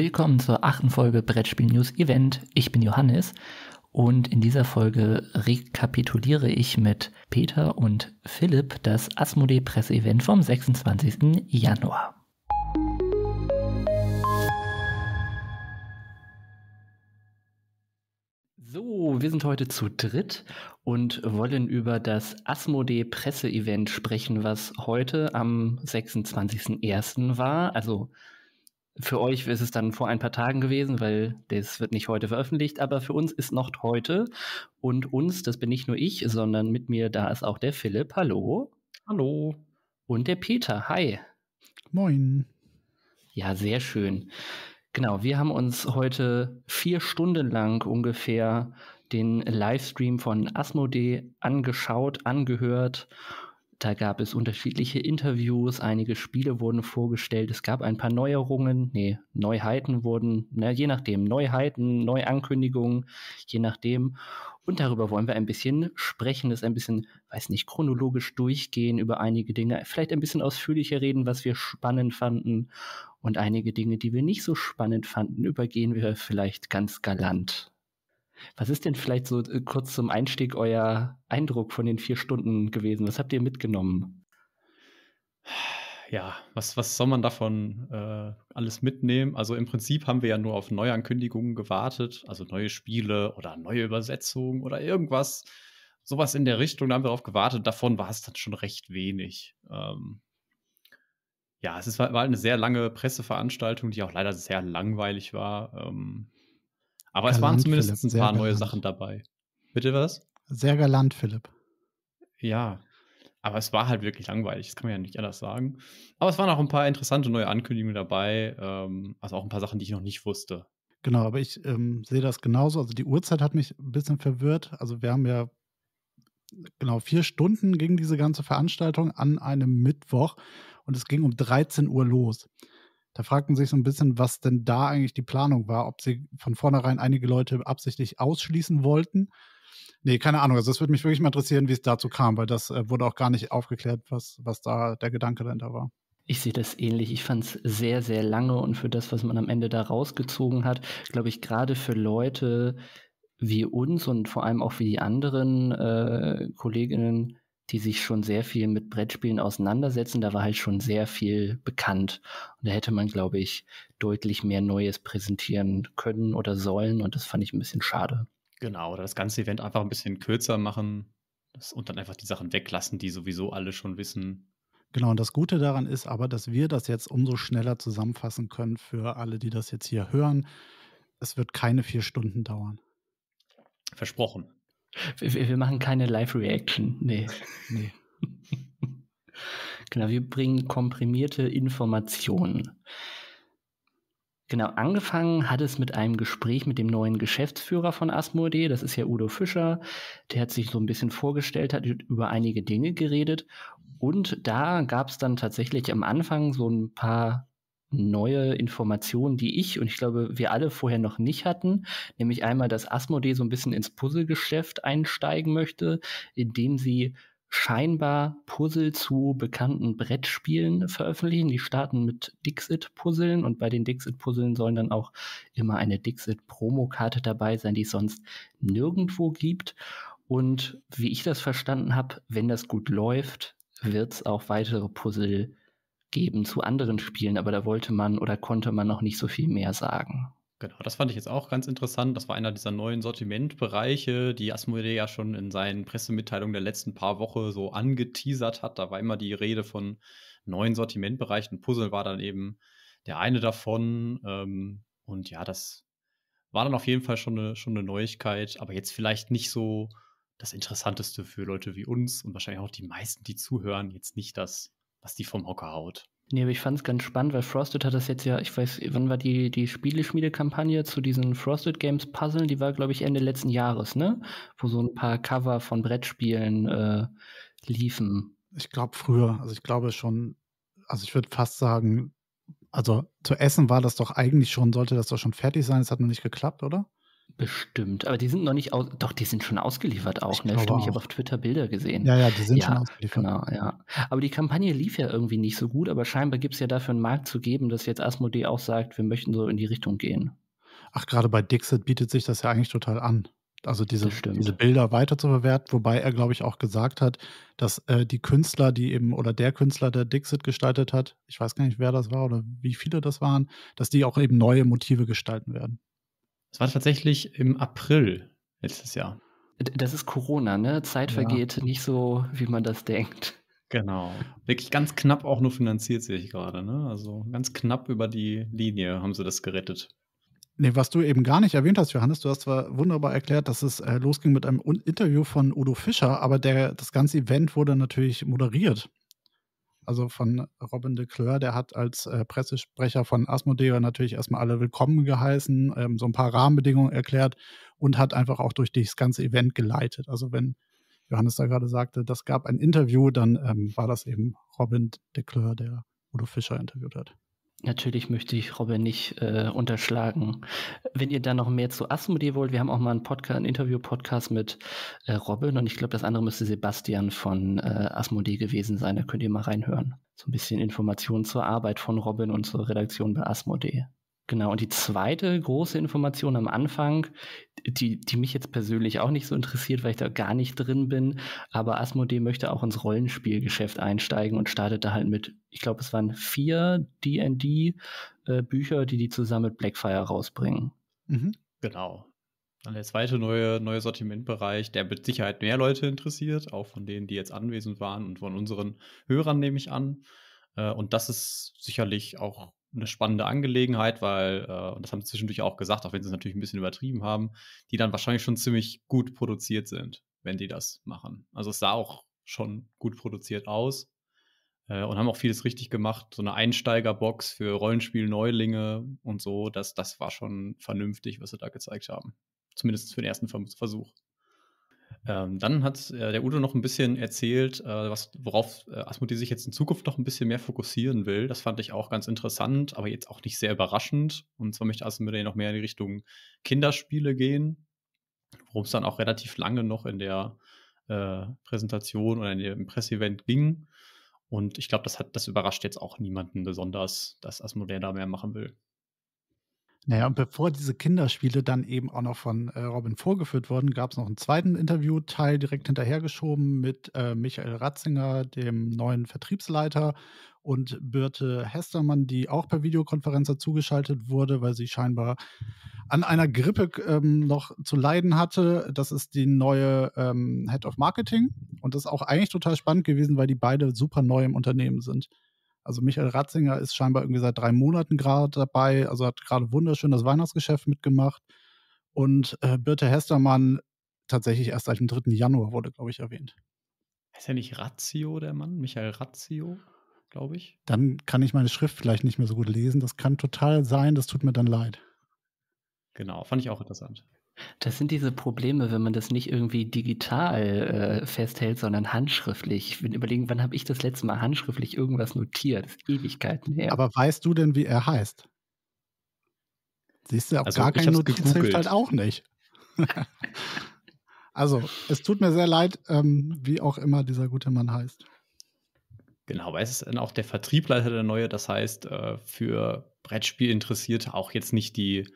Willkommen zur achten Folge Brettspiel News Event. Ich bin Johannes und in dieser Folge rekapituliere ich mit Peter und Philipp das Asmodee Event vom 26. Januar. So, wir sind heute zu dritt und wollen über das Asmodee Event sprechen, was heute am 26.01. war, also für euch ist es dann vor ein paar Tagen gewesen, weil das wird nicht heute veröffentlicht, aber für uns ist noch heute. Und uns, das bin nicht nur ich, sondern mit mir da ist auch der Philipp. Hallo. Hallo. Und der Peter. Hi. Moin. Ja, sehr schön. Genau, wir haben uns heute vier Stunden lang ungefähr den Livestream von Asmodee angeschaut, angehört da gab es unterschiedliche Interviews, einige Spiele wurden vorgestellt, es gab ein paar Neuerungen, nee, Neuheiten wurden, na, je nachdem, Neuheiten, Neuankündigungen, je nachdem. Und darüber wollen wir ein bisschen sprechen, das ein bisschen, weiß nicht, chronologisch durchgehen über einige Dinge, vielleicht ein bisschen ausführlicher reden, was wir spannend fanden und einige Dinge, die wir nicht so spannend fanden, übergehen wir vielleicht ganz galant. Was ist denn vielleicht so äh, kurz zum Einstieg euer Eindruck von den vier Stunden gewesen? Was habt ihr mitgenommen? Ja, was, was soll man davon äh, alles mitnehmen? Also im Prinzip haben wir ja nur auf Neuankündigungen gewartet, also neue Spiele oder neue Übersetzungen oder irgendwas. Sowas in der Richtung, da haben wir darauf gewartet. Davon war es dann schon recht wenig. Ähm, ja, es ist, war eine sehr lange Presseveranstaltung, die auch leider sehr langweilig war. Ähm, aber galant, es waren zumindest Philipp, ein paar neue Sachen dabei. Bitte was? Sehr galant, Philipp. Ja, aber es war halt wirklich langweilig, das kann man ja nicht anders sagen. Aber es waren auch ein paar interessante neue Ankündigungen dabei, ähm, also auch ein paar Sachen, die ich noch nicht wusste. Genau, aber ich ähm, sehe das genauso. Also die Uhrzeit hat mich ein bisschen verwirrt. Also wir haben ja genau vier Stunden ging diese ganze Veranstaltung an einem Mittwoch und es ging um 13 Uhr los. Da fragt man sich so ein bisschen, was denn da eigentlich die Planung war, ob sie von vornherein einige Leute absichtlich ausschließen wollten. Nee, keine Ahnung. Also das würde mich wirklich mal interessieren, wie es dazu kam, weil das äh, wurde auch gar nicht aufgeklärt, was, was da der Gedanke dahinter war. Ich sehe das ähnlich. Ich fand es sehr, sehr lange und für das, was man am Ende da rausgezogen hat, glaube ich, gerade für Leute wie uns und vor allem auch wie die anderen äh, Kolleginnen die sich schon sehr viel mit Brettspielen auseinandersetzen. Da war halt schon sehr viel bekannt. Und da hätte man, glaube ich, deutlich mehr Neues präsentieren können oder sollen. Und das fand ich ein bisschen schade. Genau, oder das ganze Event einfach ein bisschen kürzer machen und dann einfach die Sachen weglassen, die sowieso alle schon wissen. Genau, und das Gute daran ist aber, dass wir das jetzt umso schneller zusammenfassen können für alle, die das jetzt hier hören. Es wird keine vier Stunden dauern. Versprochen. Wir, wir, machen keine Live-Reaction. Nee. nee. genau, wir bringen komprimierte Informationen. Genau, angefangen hat es mit einem Gespräch mit dem neuen Geschäftsführer von Asmodee, das ist ja Udo Fischer, der hat sich so ein bisschen vorgestellt, hat über einige Dinge geredet und da gab es dann tatsächlich am Anfang so ein paar neue Informationen, die ich und ich glaube, wir alle vorher noch nicht hatten, nämlich einmal, dass Asmodee so ein bisschen ins Puzzlegeschäft einsteigen möchte, indem sie scheinbar Puzzle zu bekannten Brettspielen veröffentlichen. Die starten mit Dixit-Puzzeln und bei den Dixit-Puzzeln sollen dann auch immer eine Dixit-Promokarte dabei sein, die es sonst nirgendwo gibt. Und wie ich das verstanden habe, wenn das gut läuft, wird es auch weitere Puzzle geben zu anderen Spielen, aber da wollte man oder konnte man noch nicht so viel mehr sagen. Genau, das fand ich jetzt auch ganz interessant. Das war einer dieser neuen Sortimentbereiche, die Asmodee ja schon in seinen Pressemitteilungen der letzten paar Wochen so angeteasert hat. Da war immer die Rede von neuen Sortimentbereichen. Puzzle war dann eben der eine davon. Ähm, und ja, das war dann auf jeden Fall schon eine, schon eine Neuigkeit, aber jetzt vielleicht nicht so das Interessanteste für Leute wie uns und wahrscheinlich auch die meisten, die zuhören, jetzt nicht das was die vom Hocker haut. Nee, aber ich fand es ganz spannend, weil Frosted hat das jetzt ja, ich weiß, wann war die, die Spieleschmiede-Kampagne zu diesen Frosted Games Puzzlen, die war, glaube ich, Ende letzten Jahres, ne? Wo so ein paar Cover von Brettspielen äh, liefen. Ich glaube früher, also ich glaube schon, also ich würde fast sagen, also zu Essen war das doch eigentlich schon, sollte das doch schon fertig sein, es hat noch nicht geklappt, oder? Bestimmt, aber die sind noch nicht aus. Doch, die sind schon ausgeliefert auch, ich ne? Stimmt, ich habe auf Twitter Bilder gesehen. Ja, ja, die sind ja, schon ausgeliefert. Genau, ja. Aber die Kampagne lief ja irgendwie nicht so gut, aber scheinbar gibt es ja dafür einen Markt zu geben, dass jetzt Asmodee auch sagt, wir möchten so in die Richtung gehen. Ach, gerade bei Dixit bietet sich das ja eigentlich total an. Also diese, diese Bilder weiter zu verwerten, wobei er, glaube ich, auch gesagt hat, dass äh, die Künstler, die eben, oder der Künstler, der Dixit gestaltet hat, ich weiß gar nicht, wer das war oder wie viele das waren, dass die auch eben neue Motive gestalten werden. Es war tatsächlich im April letztes Jahr. Das ist Corona, ne? Zeit vergeht ja. nicht so, wie man das denkt. Genau. Wirklich ganz knapp auch nur finanziert sehe ich gerade, ne? Also ganz knapp über die Linie haben sie das gerettet. Nee, was du eben gar nicht erwähnt hast, Johannes, du hast zwar wunderbar erklärt, dass es äh, losging mit einem Interview von Udo Fischer, aber der, das ganze Event wurde natürlich moderiert also von Robin de Kleur, der hat als äh, Pressesprecher von Asmodeo natürlich erstmal alle willkommen geheißen, ähm, so ein paar Rahmenbedingungen erklärt und hat einfach auch durch das ganze Event geleitet. Also wenn Johannes da gerade sagte, das gab ein Interview, dann ähm, war das eben Robin de Kleur, der Udo Fischer interviewt hat. Natürlich möchte ich Robin nicht äh, unterschlagen. Wenn ihr da noch mehr zu Asmodee wollt, wir haben auch mal einen Podcast, ein Interview-Podcast mit äh, Robin und ich glaube, das andere müsste Sebastian von äh, Asmodee gewesen sein. Da könnt ihr mal reinhören. So ein bisschen Informationen zur Arbeit von Robin und zur Redaktion bei Asmodee. Genau, und die zweite große Information am Anfang, die, die mich jetzt persönlich auch nicht so interessiert, weil ich da gar nicht drin bin, aber Asmodee möchte auch ins Rollenspielgeschäft einsteigen und startet da halt mit, ich glaube, es waren vier D&D-Bücher, äh, die die zusammen mit Blackfire rausbringen. Mhm. Genau. Dann der zweite neue, neue Sortimentbereich, der mit Sicherheit mehr Leute interessiert, auch von denen, die jetzt anwesend waren und von unseren Hörern nehme ich an. Äh, und das ist sicherlich auch eine spannende Angelegenheit, weil, äh, und das haben sie zwischendurch auch gesagt, auch wenn sie es natürlich ein bisschen übertrieben haben, die dann wahrscheinlich schon ziemlich gut produziert sind, wenn die das machen. Also es sah auch schon gut produziert aus äh, und haben auch vieles richtig gemacht. So eine Einsteigerbox für Rollenspiel-Neulinge und so, das, das war schon vernünftig, was sie da gezeigt haben. Zumindest für den ersten Versuch. Ähm, dann hat äh, der Udo noch ein bisschen erzählt, äh, was, worauf äh, Asmodee sich jetzt in Zukunft noch ein bisschen mehr fokussieren will. Das fand ich auch ganz interessant, aber jetzt auch nicht sehr überraschend. Und zwar möchte Asmodee noch mehr in die Richtung Kinderspiele gehen, worum es dann auch relativ lange noch in der äh, Präsentation oder in dem Presseevent ging. Und ich glaube, das, das überrascht jetzt auch niemanden besonders, dass Asmodee da mehr machen will. Naja, und bevor diese Kinderspiele dann eben auch noch von äh, Robin vorgeführt wurden, gab es noch einen zweiten Interviewteil direkt hinterhergeschoben mit äh, Michael Ratzinger, dem neuen Vertriebsleiter, und Birte Hestermann, die auch per Videokonferenz dazugeschaltet wurde, weil sie scheinbar an einer Grippe ähm, noch zu leiden hatte. Das ist die neue ähm, Head of Marketing. Und das ist auch eigentlich total spannend gewesen, weil die beide super neu im Unternehmen sind. Also Michael Ratzinger ist scheinbar irgendwie seit drei Monaten gerade dabei, also hat gerade wunderschön das Weihnachtsgeschäft mitgemacht. Und äh, Birte Hestermann tatsächlich erst seit dem 3. Januar wurde, glaube ich, erwähnt. Ist ja nicht Ratio der Mann? Michael Ratio, glaube ich. Dann kann ich meine Schrift vielleicht nicht mehr so gut lesen. Das kann total sein, das tut mir dann leid. Genau, fand ich auch interessant. Das sind diese Probleme, wenn man das nicht irgendwie digital äh, festhält, sondern handschriftlich. Ich bin überlegen, wann habe ich das letzte Mal handschriftlich irgendwas notiert? Das ist Ewigkeiten her. Aber weißt du denn, wie er heißt? Siehst du, auch also, gar keine Notiz gegoogelt. hilft halt auch nicht. also, es tut mir sehr leid, ähm, wie auch immer dieser gute Mann heißt. Genau, weil es ist dann auch der Vertriebleiter der Neue, das heißt, äh, für Brettspielinteressierte auch jetzt nicht die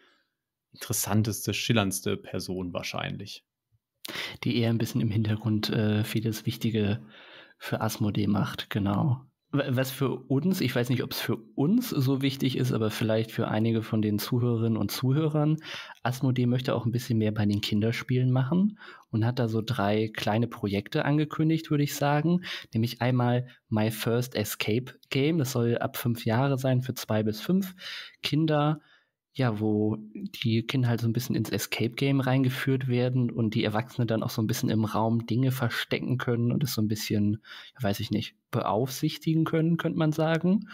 interessanteste, schillerndste Person wahrscheinlich. Die eher ein bisschen im Hintergrund äh, vieles Wichtige für Asmodee macht, genau. Was für uns, ich weiß nicht, ob es für uns so wichtig ist, aber vielleicht für einige von den Zuhörerinnen und Zuhörern, Asmodee möchte auch ein bisschen mehr bei den Kinderspielen machen und hat da so drei kleine Projekte angekündigt, würde ich sagen. Nämlich einmal My First Escape Game, das soll ab fünf Jahre sein für zwei bis fünf Kinder ja, wo die Kinder halt so ein bisschen ins Escape Game reingeführt werden und die Erwachsenen dann auch so ein bisschen im Raum Dinge verstecken können und es so ein bisschen, weiß ich nicht, beaufsichtigen können, könnte man sagen.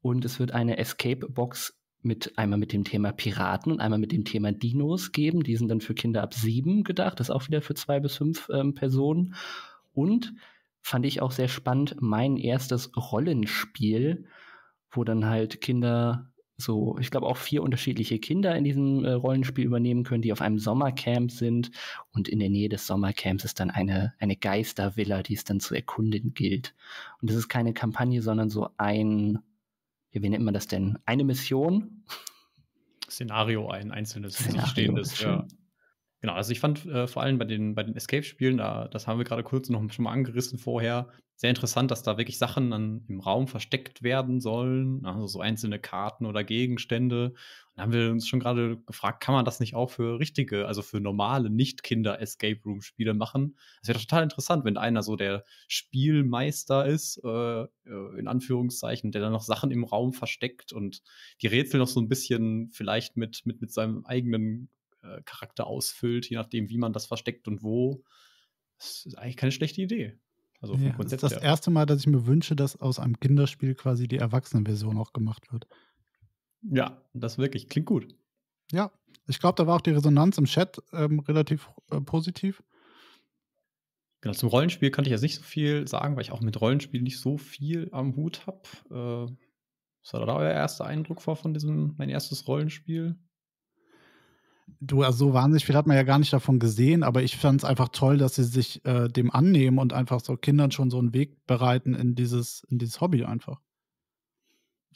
Und es wird eine Escape Box mit einmal mit dem Thema Piraten und einmal mit dem Thema Dinos geben. Die sind dann für Kinder ab sieben gedacht, das ist auch wieder für zwei bis fünf ähm, Personen. Und fand ich auch sehr spannend, mein erstes Rollenspiel, wo dann halt Kinder so, ich glaube, auch vier unterschiedliche Kinder in diesem äh, Rollenspiel übernehmen können, die auf einem Sommercamp sind. Und in der Nähe des Sommercamps ist dann eine, eine Geistervilla, die es dann zu erkunden gilt. Und das ist keine Kampagne, sondern so ein, wie nennt man das denn? Eine Mission? Szenario, ein einzelnes, Szenario. stehendes, ja. Genau, also ich fand äh, vor allem bei den, bei den Escape-Spielen, da, das haben wir gerade kurz noch schon mal angerissen vorher, sehr interessant, dass da wirklich Sachen dann im Raum versteckt werden sollen, also so einzelne Karten oder Gegenstände. da haben wir uns schon gerade gefragt, kann man das nicht auch für richtige, also für normale Nicht-Kinder-Escape-Room-Spiele machen? Das wäre total interessant, wenn einer so der Spielmeister ist, äh, äh, in Anführungszeichen, der dann noch Sachen im Raum versteckt und die Rätsel noch so ein bisschen vielleicht mit, mit, mit seinem eigenen äh, Charakter ausfüllt, je nachdem, wie man das versteckt und wo. Das ist eigentlich keine schlechte Idee. Also ja, das ist das her. erste Mal, dass ich mir wünsche, dass aus einem Kinderspiel quasi die Erwachsenenversion auch gemacht wird. Ja, das wirklich klingt gut. Ja, ich glaube, da war auch die Resonanz im Chat ähm, relativ äh, positiv. Genau, zum Rollenspiel kann ich jetzt nicht so viel sagen, weil ich auch mit Rollenspiel nicht so viel am Hut habe. Äh, was war da euer erster Eindruck war von diesem, mein erstes Rollenspiel? du, also so wahnsinnig viel hat man ja gar nicht davon gesehen, aber ich fand es einfach toll, dass sie sich äh, dem annehmen und einfach so Kindern schon so einen Weg bereiten in dieses, in dieses Hobby einfach.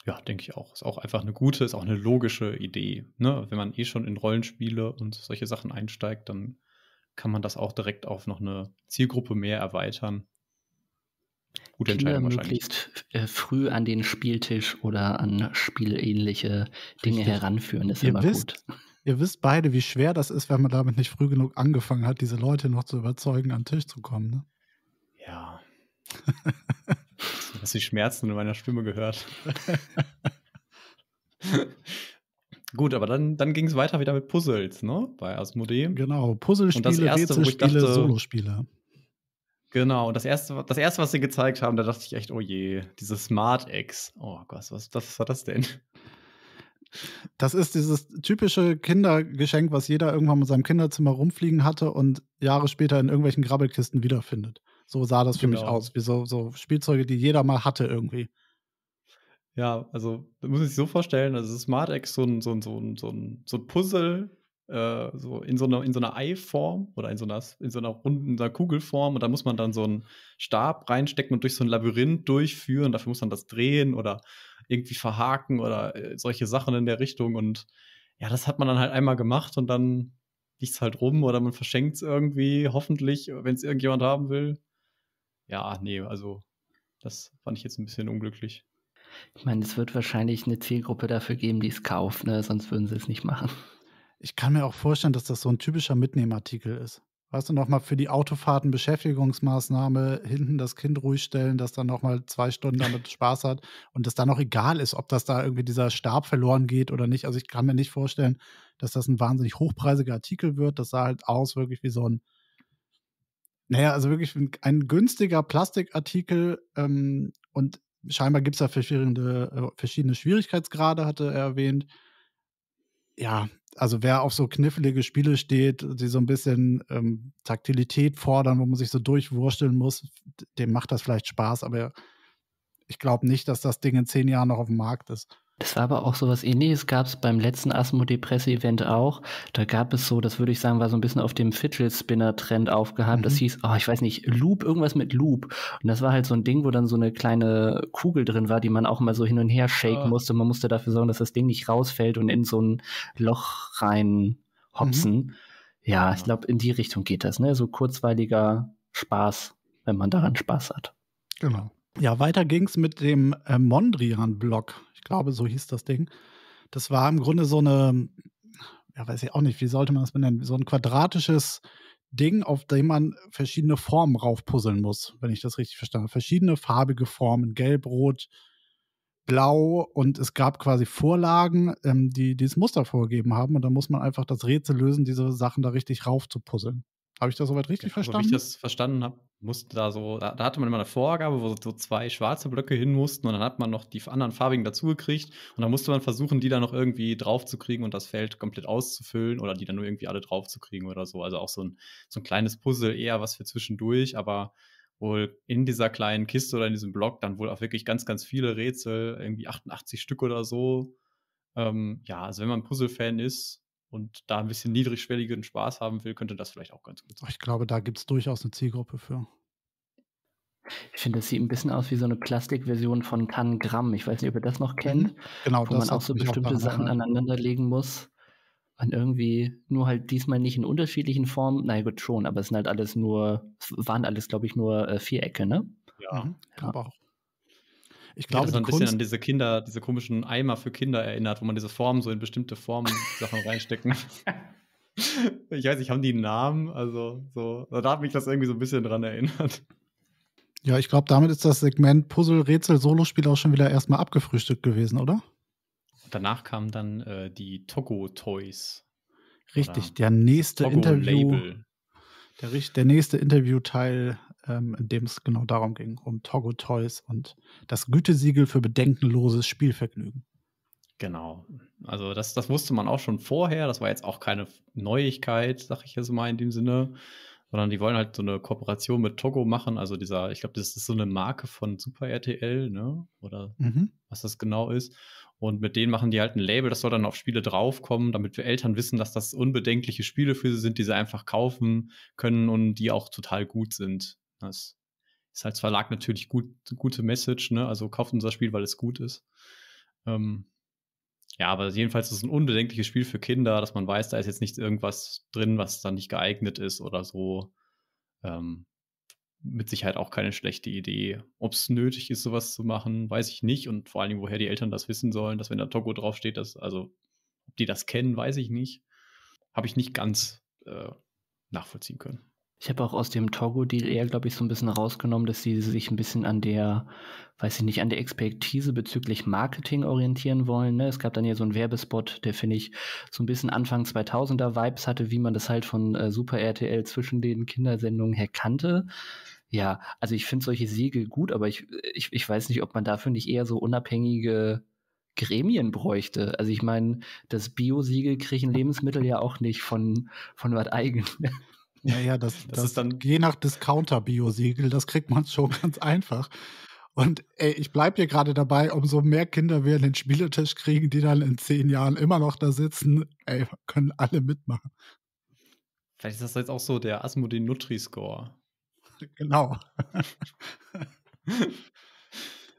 Ja, denke ich auch. Ist auch einfach eine gute, ist auch eine logische Idee. Ne? Wenn man eh schon in Rollenspiele und solche Sachen einsteigt, dann kann man das auch direkt auf noch eine Zielgruppe mehr erweitern. Gute Kinder Entscheidung wahrscheinlich. möglichst äh, früh an den Spieltisch oder an spielähnliche Dinge Richtig. heranführen, ist Ihr immer wisst, gut. Ihr wisst beide, wie schwer das ist, wenn man damit nicht früh genug angefangen hat, diese Leute noch zu überzeugen, an den Tisch zu kommen. Ne? Ja. Hast die Schmerzen in meiner Stimme gehört. Gut, aber dann, dann ging es weiter wieder mit Puzzles, ne? Bei Asmodee. Genau, Puzzlespiele, Rätselspiele, Solospiele. Genau, und das erste, das erste, was sie gezeigt haben, da dachte ich echt, oh je, diese Smart Eggs. Oh Gott, was, was war das denn? Das ist dieses typische Kindergeschenk, was jeder irgendwann mit seinem Kinderzimmer rumfliegen hatte und Jahre später in irgendwelchen Grabbelkisten wiederfindet. So sah das für genau. mich aus, wie so, so Spielzeuge, die jeder mal hatte irgendwie. Ja, also muss ich sich so vorstellen, also SmartX so ein, so ein, so ein, so ein, so ein Puzzle, äh, so in so einer, in so einer Eiform oder in so einer, in so einer runden, so einer Kugelform und da muss man dann so einen Stab reinstecken und durch so ein Labyrinth durchführen, dafür muss man das drehen oder irgendwie verhaken oder äh, solche Sachen in der Richtung. Und ja, das hat man dann halt einmal gemacht und dann liegt es halt rum oder man verschenkt es irgendwie, hoffentlich, wenn es irgendjemand haben will. Ja, nee, also das fand ich jetzt ein bisschen unglücklich. Ich meine, es wird wahrscheinlich eine Zielgruppe dafür geben, die es kauft, ne? sonst würden sie es nicht machen. Ich kann mir auch vorstellen, dass das so ein typischer Mitnehmartikel ist. Weißt du, nochmal für die Autofahrten Beschäftigungsmaßnahme hinten das Kind ruhig stellen, dass dann nochmal zwei Stunden damit Spaß hat und das dann auch egal ist, ob das da irgendwie dieser Stab verloren geht oder nicht. Also ich kann mir nicht vorstellen, dass das ein wahnsinnig hochpreisiger Artikel wird. Das sah halt aus wirklich wie so ein, naja, also wirklich ein, günstiger Plastikartikel ähm, und scheinbar gibt es da verschiedene, äh, verschiedene Schwierigkeitsgrade, hatte er erwähnt. Ja, also wer auf so knifflige Spiele steht, die so ein bisschen ähm, Taktilität fordern, wo man sich so durchwursteln muss, dem macht das vielleicht Spaß, aber ich glaube nicht, dass das Ding in zehn Jahren noch auf dem Markt ist. Das war aber auch so was ähnliches, gab es beim letzten Asmodee Presse-Event auch. Da gab es so, das würde ich sagen, war so ein bisschen auf dem Fidget-Spinner-Trend aufgehabt. Mhm. Das hieß, oh, ich weiß nicht, Loop, irgendwas mit Loop. Und das war halt so ein Ding, wo dann so eine kleine Kugel drin war, die man auch mal so hin und her shaken oh. musste. Man musste dafür sorgen, dass das Ding nicht rausfällt und in so ein Loch rein hopsen. Mhm. Ja, ja, ich glaube, in die Richtung geht das, ne? So kurzweiliger Spaß, wenn man daran Spaß hat. Genau. Ja, weiter ging es mit dem äh, mondrian block Ich glaube, so hieß das Ding. Das war im Grunde so eine, ja, weiß ich auch nicht, wie sollte man das benennen, so ein quadratisches Ding, auf dem man verschiedene Formen raufpuzzeln muss, wenn ich das richtig verstanden habe. Verschiedene farbige Formen, gelb, rot, blau und es gab quasi Vorlagen, ähm, die dieses Muster vorgegeben haben und da muss man einfach das Rätsel lösen, diese Sachen da richtig rauf zu puzzeln. Habe ich das soweit richtig ja, verstanden? Also, wie ich das verstanden habe, musste da so, da, da, hatte man immer eine Vorgabe, wo so zwei schwarze Blöcke hin mussten und dann hat man noch die anderen farbigen dazugekriegt und dann musste man versuchen, die dann noch irgendwie draufzukriegen und das Feld komplett auszufüllen oder die dann nur irgendwie alle draufzukriegen oder so. Also auch so ein, so ein kleines Puzzle, eher was für zwischendurch, aber wohl in dieser kleinen Kiste oder in diesem Block dann wohl auch wirklich ganz, ganz viele Rätsel, irgendwie 88 Stück oder so. Ähm, ja, also wenn man Puzzle-Fan ist, und da ein bisschen niedrigschwelligen Spaß haben will, könnte das vielleicht auch ganz gut sein. Ich glaube, da gibt es durchaus eine Zielgruppe für. Ich finde, das sieht ein bisschen aus wie so eine Plastikversion von Tangramm. Ich weiß nicht, ob ihr das noch mhm. kennt. Genau, wo man auch so bestimmte auch Sachen aneinanderlegen muss. Und irgendwie, nur halt diesmal nicht in unterschiedlichen Formen. Nein, gut, schon, aber es sind halt alles nur, waren alles, glaube ich, nur äh, Vierecke, ne? Ja, mhm. ja. aber auch. Ich glaube, so ein bisschen Kunst an diese Kinder, diese komischen Eimer für Kinder erinnert, wo man diese Formen so in bestimmte Formen Sachen reinstecken. ich weiß ich habe die Namen? Also, so, also da hat mich das irgendwie so ein bisschen dran erinnert. Ja, ich glaube, damit ist das Segment Puzzle, Rätsel, Solospiel auch schon wieder erstmal abgefrühstückt gewesen, oder? Danach kamen dann äh, die Togo Toys. Richtig, der nächste Interview. Der, der nächste Interviewteil ähm, in dem es genau darum ging, um Togo Toys und das Gütesiegel für bedenkenloses Spielvergnügen. Genau. Also das, das wusste man auch schon vorher. Das war jetzt auch keine Neuigkeit, sag ich jetzt mal in dem Sinne. Sondern die wollen halt so eine Kooperation mit Togo machen. Also dieser, ich glaube, das ist so eine Marke von Super RTL, ne? Oder mhm. was das genau ist. Und mit denen machen die halt ein Label, das soll dann auf Spiele draufkommen, damit wir Eltern wissen, dass das unbedenkliche Spiele für sie sind, die sie einfach kaufen können und die auch total gut sind. Das ist als halt Verlag natürlich gut, gute Message, ne? Also kauft unser Spiel, weil es gut ist. Ähm, ja, aber jedenfalls ist es ein unbedenkliches Spiel für Kinder, dass man weiß, da ist jetzt nicht irgendwas drin, was dann nicht geeignet ist oder so. Ähm, mit Sicherheit auch keine schlechte Idee. Ob es nötig ist, sowas zu machen, weiß ich nicht. Und vor allen Dingen, woher die Eltern das wissen sollen, dass wenn da Togo draufsteht, dass, also, ob die das kennen, weiß ich nicht. Habe ich nicht ganz äh, nachvollziehen können. Ich habe auch aus dem Togo-Deal eher, glaube ich, so ein bisschen rausgenommen, dass sie sich ein bisschen an der, weiß ich nicht, an der Expertise bezüglich Marketing orientieren wollen. Ne? Es gab dann ja so einen Werbespot, der, finde ich, so ein bisschen Anfang 2000er Vibes hatte, wie man das halt von äh, Super RTL zwischen den Kindersendungen her kannte. Ja, also ich finde solche Siegel gut, aber ich, ich, ich weiß nicht, ob man dafür nicht eher so unabhängige Gremien bräuchte. Also ich meine, das Bio-Siegel kriegen Lebensmittel ja auch nicht von, von was eigen. Naja, das, das, das ist dann je nach Discounter-Biosiegel, das kriegt man schon ganz einfach. Und ey, ich bleibe hier gerade dabei, umso mehr Kinder wir in den Spieletisch kriegen, die dann in zehn Jahren immer noch da sitzen, ey, können alle mitmachen. Vielleicht ist das jetzt auch so der Asmodee Nutri-Score. Genau.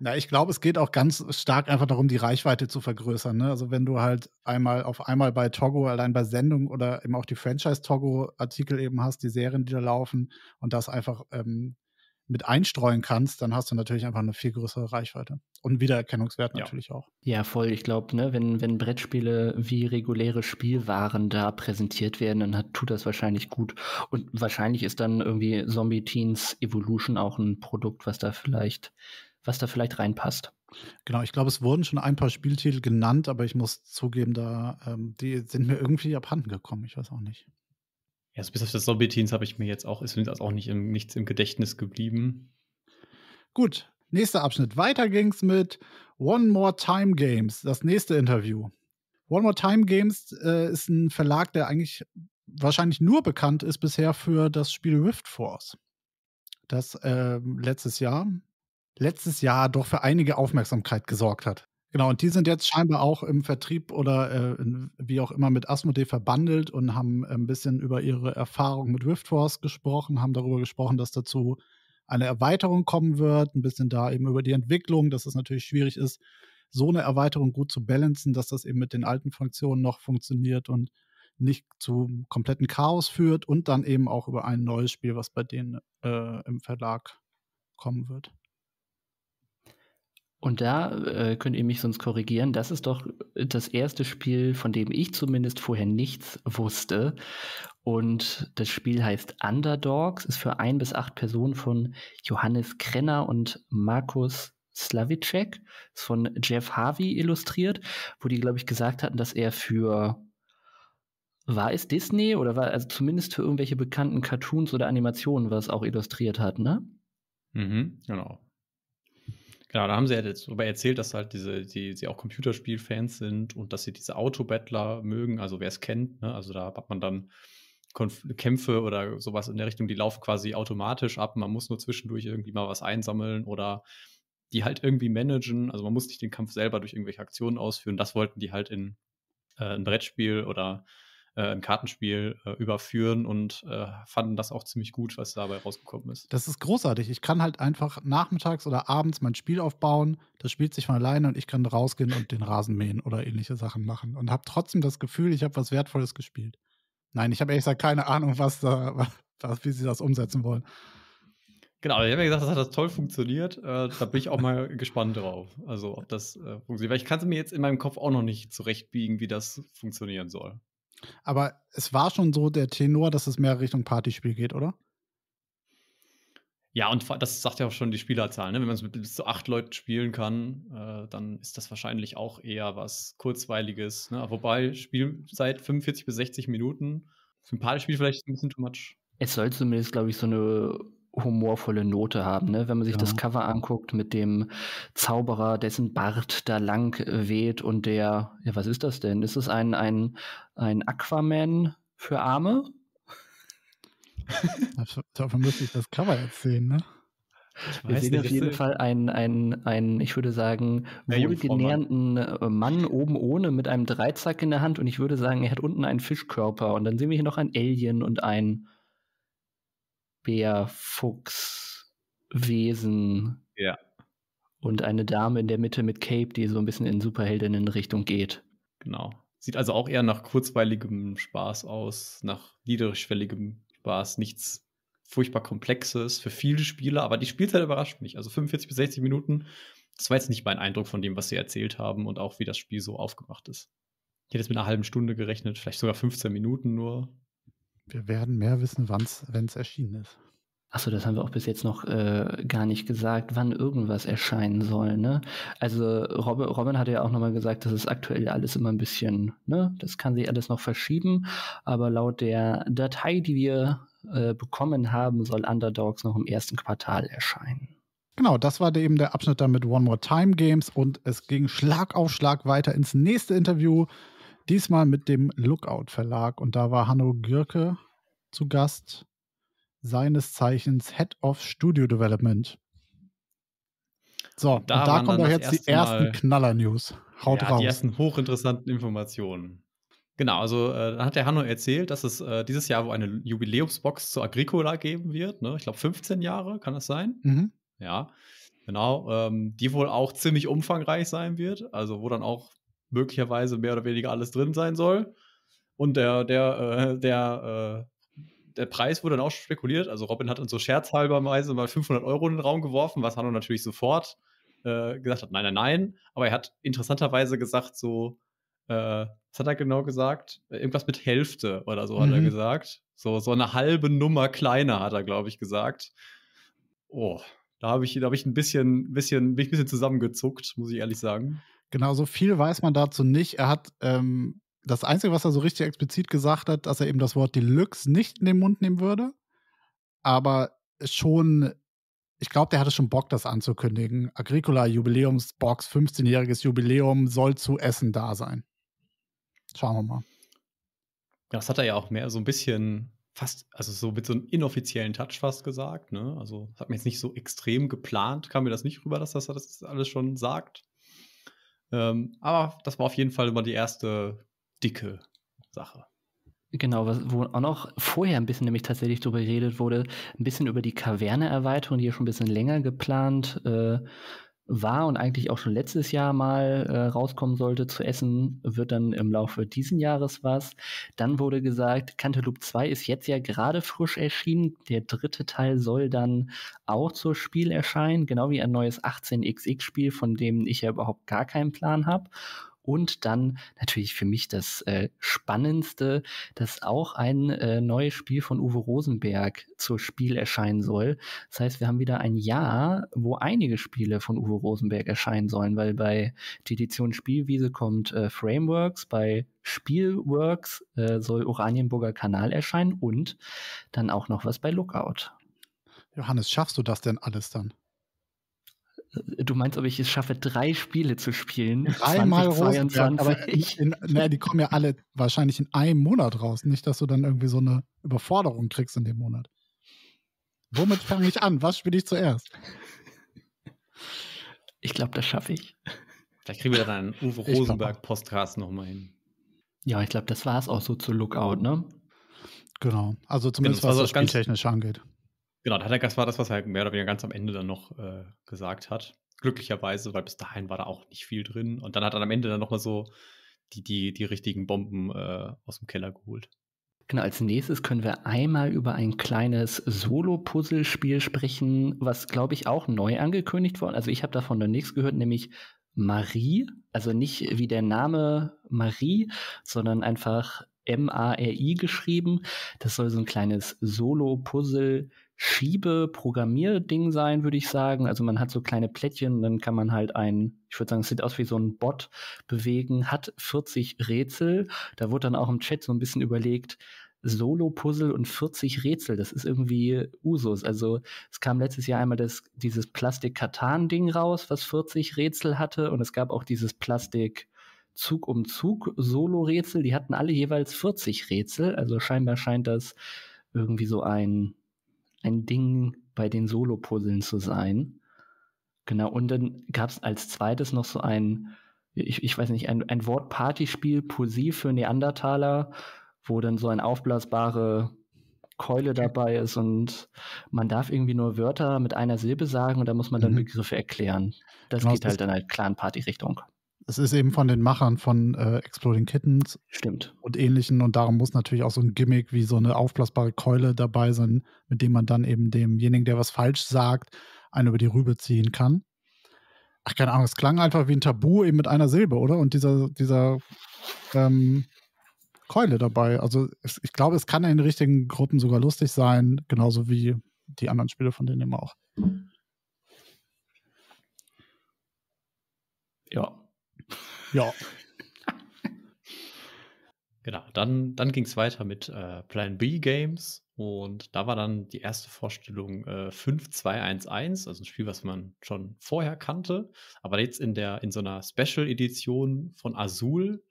Na, ich glaube, es geht auch ganz stark einfach darum, die Reichweite zu vergrößern. Ne? Also wenn du halt einmal auf einmal bei Togo, allein bei Sendung oder eben auch die Franchise-Togo-Artikel eben hast, die Serien, die da laufen und das einfach ähm, mit einstreuen kannst, dann hast du natürlich einfach eine viel größere Reichweite. Und Wiedererkennungswert ja. natürlich auch. Ja, voll. Ich glaube, ne, wenn, wenn Brettspiele wie reguläre Spielwaren da präsentiert werden, dann hat, tut das wahrscheinlich gut. Und wahrscheinlich ist dann irgendwie Zombie Teens Evolution auch ein Produkt, was da vielleicht was da vielleicht reinpasst. Genau, ich glaube, es wurden schon ein paar Spieltitel genannt, aber ich muss zugeben, da ähm, die sind mir irgendwie abhanden gekommen. Ich weiß auch nicht. Ja, also bis auf das Zombie Teens habe ich mir jetzt auch, ist mir jetzt auch nicht im, nichts im Gedächtnis geblieben. Gut, nächster Abschnitt. Weiter ging's mit One More Time Games, das nächste Interview. One More Time Games äh, ist ein Verlag, der eigentlich wahrscheinlich nur bekannt ist bisher für das Spiel Rift Force, das äh, letztes Jahr letztes Jahr doch für einige Aufmerksamkeit gesorgt hat. Genau, und die sind jetzt scheinbar auch im Vertrieb oder äh, wie auch immer mit Asmodee verbandelt und haben äh, ein bisschen über ihre Erfahrung mit Riftforce gesprochen, haben darüber gesprochen, dass dazu eine Erweiterung kommen wird, ein bisschen da eben über die Entwicklung, dass es natürlich schwierig ist, so eine Erweiterung gut zu balancen, dass das eben mit den alten Funktionen noch funktioniert und nicht zu kompletten Chaos führt und dann eben auch über ein neues Spiel, was bei denen äh, im Verlag kommen wird. Und da äh, könnt ihr mich sonst korrigieren. Das ist doch das erste Spiel, von dem ich zumindest vorher nichts wusste. Und das Spiel heißt Underdogs, ist für ein bis acht Personen von Johannes Krenner und Markus Slavicek, ist von Jeff Harvey illustriert, wo die, glaube ich, gesagt hatten, dass er für war es Disney oder war also zumindest für irgendwelche bekannten Cartoons oder Animationen was auch illustriert hat, ne? Mhm, genau. Genau, da haben sie ja darüber erzählt, dass halt diese, die, sie auch Computerspielfans sind und dass sie diese Autobattler mögen, also wer es kennt, ne? also da hat man dann Konf Kämpfe oder sowas in der Richtung, die laufen quasi automatisch ab, man muss nur zwischendurch irgendwie mal was einsammeln oder die halt irgendwie managen, also man muss nicht den Kampf selber durch irgendwelche Aktionen ausführen, das wollten die halt in äh, ein Brettspiel oder äh, im Kartenspiel äh, überführen und äh, fanden das auch ziemlich gut, was dabei rausgekommen ist. Das ist großartig. Ich kann halt einfach nachmittags oder abends mein Spiel aufbauen, das spielt sich von alleine und ich kann rausgehen und den Rasen mähen oder ähnliche Sachen machen und habe trotzdem das Gefühl, ich habe was Wertvolles gespielt. Nein, ich habe ehrlich gesagt keine Ahnung, was da, was, wie sie das umsetzen wollen. Genau, ich habe ja gesagt, das hat toll funktioniert. Äh, da bin ich auch mal gespannt drauf. Also, ob das äh, funktioniert. Weil ich kann es mir jetzt in meinem Kopf auch noch nicht zurechtbiegen, wie das funktionieren soll. Aber es war schon so der Tenor, dass es mehr Richtung Partyspiel geht, oder? Ja, und das sagt ja auch schon die Spielerzahl. Ne? Wenn man es mit bis zu acht Leuten spielen kann, äh, dann ist das wahrscheinlich auch eher was Kurzweiliges. Ne? Wobei, Spielzeit 45 bis 60 Minuten. Für ein Partyspiel vielleicht ein bisschen too much. Es soll zumindest, glaube ich, so eine humorvolle Note haben. Ne? Wenn man sich ja. das Cover anguckt mit dem Zauberer, dessen Bart da lang weht und der, ja, was ist das denn? Ist das ein, ein, ein Aquaman für Arme? Davon müsste ich das Cover jetzt ne? sehen, ne? Wir sehen auf jeden Fall einen, einen, einen, ich würde sagen, wohlgenährten äh, Mann oben ohne mit einem Dreizack in der Hand und ich würde sagen, er hat unten einen Fischkörper und dann sehen wir hier noch ein Alien und einen Bär, Fuchs, Wesen. Ja. Und eine Dame in der Mitte mit Cape, die so ein bisschen in Superheldinnen-Richtung geht. Genau. Sieht also auch eher nach kurzweiligem Spaß aus, nach niedrigschwelligem Spaß, nichts furchtbar Komplexes für viele Spieler, aber die Spielzeit überrascht mich. Also 45 bis 60 Minuten, das war jetzt nicht mein Eindruck von dem, was sie erzählt haben und auch wie das Spiel so aufgemacht ist. Ich hätte jetzt mit einer halben Stunde gerechnet, vielleicht sogar 15 Minuten nur. Wir werden mehr wissen, wenn es erschienen ist. Achso, das haben wir auch bis jetzt noch äh, gar nicht gesagt, wann irgendwas erscheinen soll. Ne? Also Robin, Robin hatte ja auch nochmal gesagt, das ist aktuell alles immer ein bisschen, ne? das kann sich alles noch verschieben, aber laut der Datei, die wir äh, bekommen haben, soll Underdogs noch im ersten Quartal erscheinen. Genau, das war eben der Abschnitt dann mit One More Time Games und es ging Schlag auf Schlag weiter ins nächste Interview Diesmal mit dem Lookout Verlag und da war Hanno Gürke zu Gast, seines Zeichens Head of Studio Development. So, da, und da kommen doch jetzt erste die ersten Knaller-News. Haut ja, raus. Die ersten hochinteressanten Informationen. Genau, also äh, hat der Hanno erzählt, dass es äh, dieses Jahr wo eine Jubiläumsbox zu Agricola geben wird. Ne? Ich glaube, 15 Jahre, kann das sein? Mhm. Ja, genau. Ähm, die wohl auch ziemlich umfangreich sein wird. Also, wo dann auch möglicherweise mehr oder weniger alles drin sein soll. Und der, der, äh, der, äh, der Preis wurde dann auch spekuliert. Also Robin hat uns so scherzhalberweise mal 500 Euro in den Raum geworfen, was Hanno natürlich sofort äh, gesagt hat, nein, nein, nein. Aber er hat interessanterweise gesagt, so, äh, was hat er genau gesagt? Irgendwas mit Hälfte oder so mhm. hat er mhm. gesagt. So, so eine halbe Nummer kleiner hat er, glaube ich, gesagt. Oh, da habe ich, da hab ich ein bisschen, bisschen, bin ich ein bisschen zusammengezuckt, muss ich ehrlich sagen. Genau, so viel weiß man dazu nicht. Er hat ähm, das Einzige, was er so richtig explizit gesagt hat, dass er eben das Wort Deluxe nicht in den Mund nehmen würde, aber schon, ich glaube, der hatte schon Bock, das anzukündigen. Agricola Jubiläumsbox, 15-jähriges Jubiläum soll zu Essen da sein. Schauen wir mal. Das hat er ja auch mehr so ein bisschen fast, also so mit so einem inoffiziellen Touch fast gesagt. Ne? Also hat mir jetzt nicht so extrem geplant, kam mir das nicht rüber, dass er das alles schon sagt. Ähm, aber das war auf jeden Fall immer die erste dicke Sache. Genau, wo auch noch vorher ein bisschen nämlich tatsächlich darüber geredet wurde, ein bisschen über die Kaverne-Erweiterung, die ja schon ein bisschen länger geplant äh, war und eigentlich auch schon letztes Jahr mal äh, rauskommen sollte zu Essen, wird dann im Laufe diesen Jahres was. Dann wurde gesagt, Cantaloupe 2 ist jetzt ja gerade frisch erschienen. Der dritte Teil soll dann auch zur Spiel erscheinen, genau wie ein neues 18xx-Spiel, von dem ich ja überhaupt gar keinen Plan habe. Und dann natürlich für mich das äh, Spannendste, dass auch ein äh, neues Spiel von Uwe Rosenberg zur Spiel erscheinen soll. Das heißt, wir haben wieder ein Jahr, wo einige Spiele von Uwe Rosenberg erscheinen sollen, weil bei die Edition Spielwiese kommt äh, Frameworks, bei Spielworks äh, soll Oranienburger Kanal erscheinen und dann auch noch was bei Lookout. Johannes, schaffst du das denn alles dann? Du meinst, ob ich es schaffe, drei Spiele zu spielen? Dreimal Rosenberg, aber in, na, die kommen ja alle wahrscheinlich in einem Monat raus. Nicht, dass du dann irgendwie so eine Überforderung kriegst in dem Monat. Womit fange ich an? Was spiele ich zuerst? Ich glaube, das schaffe ich. Vielleicht kriegen wir dann einen Uwe rosenberg postcast nochmal hin. Ja, ich glaube, das war es auch so zu Lookout, ne? Genau. Also zumindest genau, was das, das Spieltechnische angeht genau, das war das, was er halt mehr oder weniger ganz am Ende dann noch äh, gesagt hat. Glücklicherweise, weil bis dahin war da auch nicht viel drin. Und dann hat er am Ende dann nochmal so die, die, die richtigen Bomben äh, aus dem Keller geholt. Genau, als nächstes können wir einmal über ein kleines Solo-Puzzle-Spiel sprechen, was, glaube ich, auch neu angekündigt worden. Also ich habe davon noch nichts gehört, nämlich Marie. Also nicht wie der Name Marie, sondern einfach M-A-R-I geschrieben. Das soll so ein kleines Solo-Puzzle-Spiel Schiebe-Programmier-Ding sein, würde ich sagen. Also man hat so kleine Plättchen, dann kann man halt einen, ich würde sagen, es sieht aus wie so ein Bot bewegen, hat 40 Rätsel. Da wurde dann auch im Chat so ein bisschen überlegt, Solo-Puzzle und 40 Rätsel. Das ist irgendwie Usus. Also es kam letztes Jahr einmal das, dieses Plastik-Katan-Ding raus, was 40 Rätsel hatte. Und es gab auch dieses Plastik- Zug um Zug Solo-Rätsel, die hatten alle jeweils 40 Rätsel, also scheinbar scheint das irgendwie so ein ein Ding bei den Solo-Puzzeln zu sein. Genau, und dann gab es als zweites noch so ein, ich, ich weiß nicht, ein, ein Wort-Partyspiel, Poesie für Neandertaler, wo dann so eine aufblasbare Keule dabei ist und man darf irgendwie nur Wörter mit einer Silbe sagen und da muss man dann mhm. Begriffe erklären. Das genau, geht halt das in eine Clan-Party-Richtung es ist eben von den Machern von äh, Exploding Kittens Stimmt. und ähnlichen und darum muss natürlich auch so ein Gimmick wie so eine aufblasbare Keule dabei sein, mit dem man dann eben demjenigen, der was falsch sagt, einen über die Rübe ziehen kann. Ach, keine Ahnung, es klang einfach wie ein Tabu eben mit einer Silbe, oder? Und dieser, dieser ähm, Keule dabei. Also es, ich glaube, es kann in richtigen Gruppen sogar lustig sein, genauso wie die anderen Spiele von denen eben auch. Ja, ja. genau, dann, dann ging es weiter mit äh, Plan B Games und da war dann die erste Vorstellung äh, 5211, also ein Spiel, was man schon vorher kannte, aber jetzt in der in so einer Special Edition von Azul.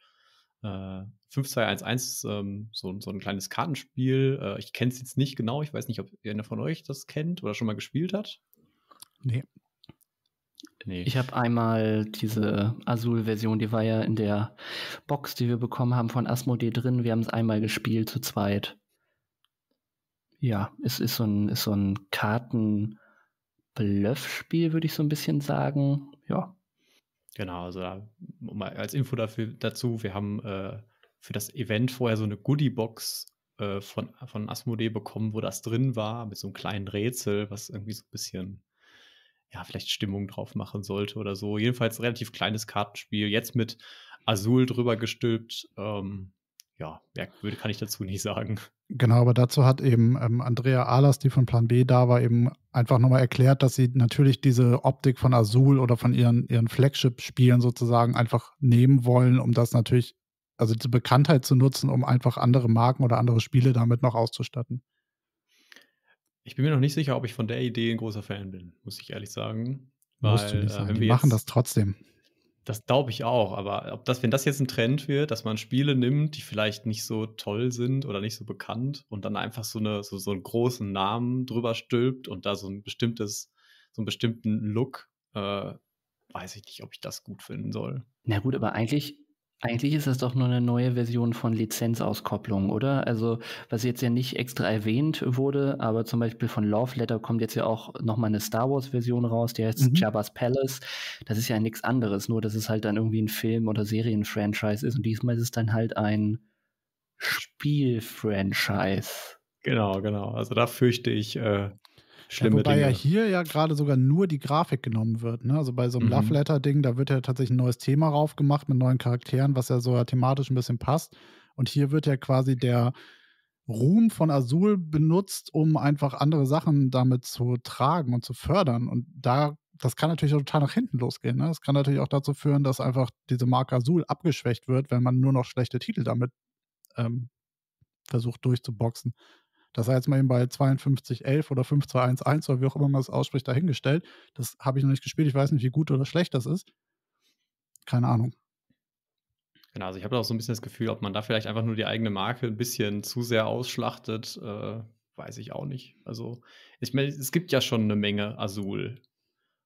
Äh, 5211 ist ähm, so, so ein kleines Kartenspiel. Äh, ich kenne es jetzt nicht genau, ich weiß nicht, ob einer von euch das kennt oder schon mal gespielt hat. Nee. Nee. Ich habe einmal diese Azul-Version, die war ja in der Box, die wir bekommen haben von Asmodee drin. Wir haben es einmal gespielt zu zweit. Ja, es ist so ein, ist so ein Karten- Bluffspiel, würde ich so ein bisschen sagen. Ja. Genau, also da, als Info dafür, dazu, wir haben äh, für das Event vorher so eine Goodie-Box äh, von, von Asmodee bekommen, wo das drin war, mit so einem kleinen Rätsel, was irgendwie so ein bisschen ja, vielleicht Stimmung drauf machen sollte oder so. Jedenfalls relativ kleines Kartenspiel, jetzt mit Azul drüber gestülpt. Ähm, ja, merkwürdig kann ich dazu nicht sagen. Genau, aber dazu hat eben ähm, Andrea Ahlers, die von Plan B da war, eben einfach nochmal erklärt, dass sie natürlich diese Optik von Azul oder von ihren, ihren Flagship-Spielen sozusagen einfach nehmen wollen, um das natürlich, also diese Bekanntheit zu nutzen, um einfach andere Marken oder andere Spiele damit noch auszustatten. Ich bin mir noch nicht sicher, ob ich von der Idee ein großer Fan bin, muss ich ehrlich sagen. Weil, Musst du nicht äh, sagen. die jetzt, machen das trotzdem. Das glaube ich auch, aber ob das, wenn das jetzt ein Trend wird, dass man Spiele nimmt, die vielleicht nicht so toll sind oder nicht so bekannt und dann einfach so, eine, so, so einen großen Namen drüber stülpt und da so ein bestimmtes, so einen bestimmten Look, äh, weiß ich nicht, ob ich das gut finden soll. Na gut, aber eigentlich eigentlich ist das doch nur eine neue Version von Lizenzauskopplung, oder? Also, was jetzt ja nicht extra erwähnt wurde, aber zum Beispiel von Love Letter kommt jetzt ja auch nochmal eine Star Wars-Version raus, die heißt mhm. Jabba's Palace. Das ist ja nichts anderes, nur dass es halt dann irgendwie ein Film- oder Serienfranchise ist und diesmal ist es dann halt ein Spielfranchise. Genau, genau. Also da fürchte ich, äh, schlimme ja, wobei Dinge. Wobei ja hier ja gerade sogar nur die Grafik genommen wird. Ne? Also bei so einem mhm. Love Letter-Ding, da wird ja tatsächlich ein neues Thema raufgemacht mit neuen Charakteren, was ja so ja thematisch ein bisschen passt. Und hier wird ja quasi der Ruhm von Azul benutzt, um einfach andere Sachen damit zu tragen und zu fördern. Und da das kann natürlich auch total nach hinten losgehen. Ne? Das kann natürlich auch dazu führen, dass einfach diese Marke Azul abgeschwächt wird, wenn man nur noch schlechte Titel damit ähm, versucht durchzuboxen. Das sei jetzt mal eben bei 5211 oder 5211 oder wie auch immer man das ausspricht, dahingestellt. Das habe ich noch nicht gespielt. Ich weiß nicht, wie gut oder schlecht das ist. Keine Ahnung. Genau, also ich habe auch so ein bisschen das Gefühl, ob man da vielleicht einfach nur die eigene Marke ein bisschen zu sehr ausschlachtet, äh, weiß ich auch nicht. Also, ich meine, es gibt ja schon eine Menge Azul.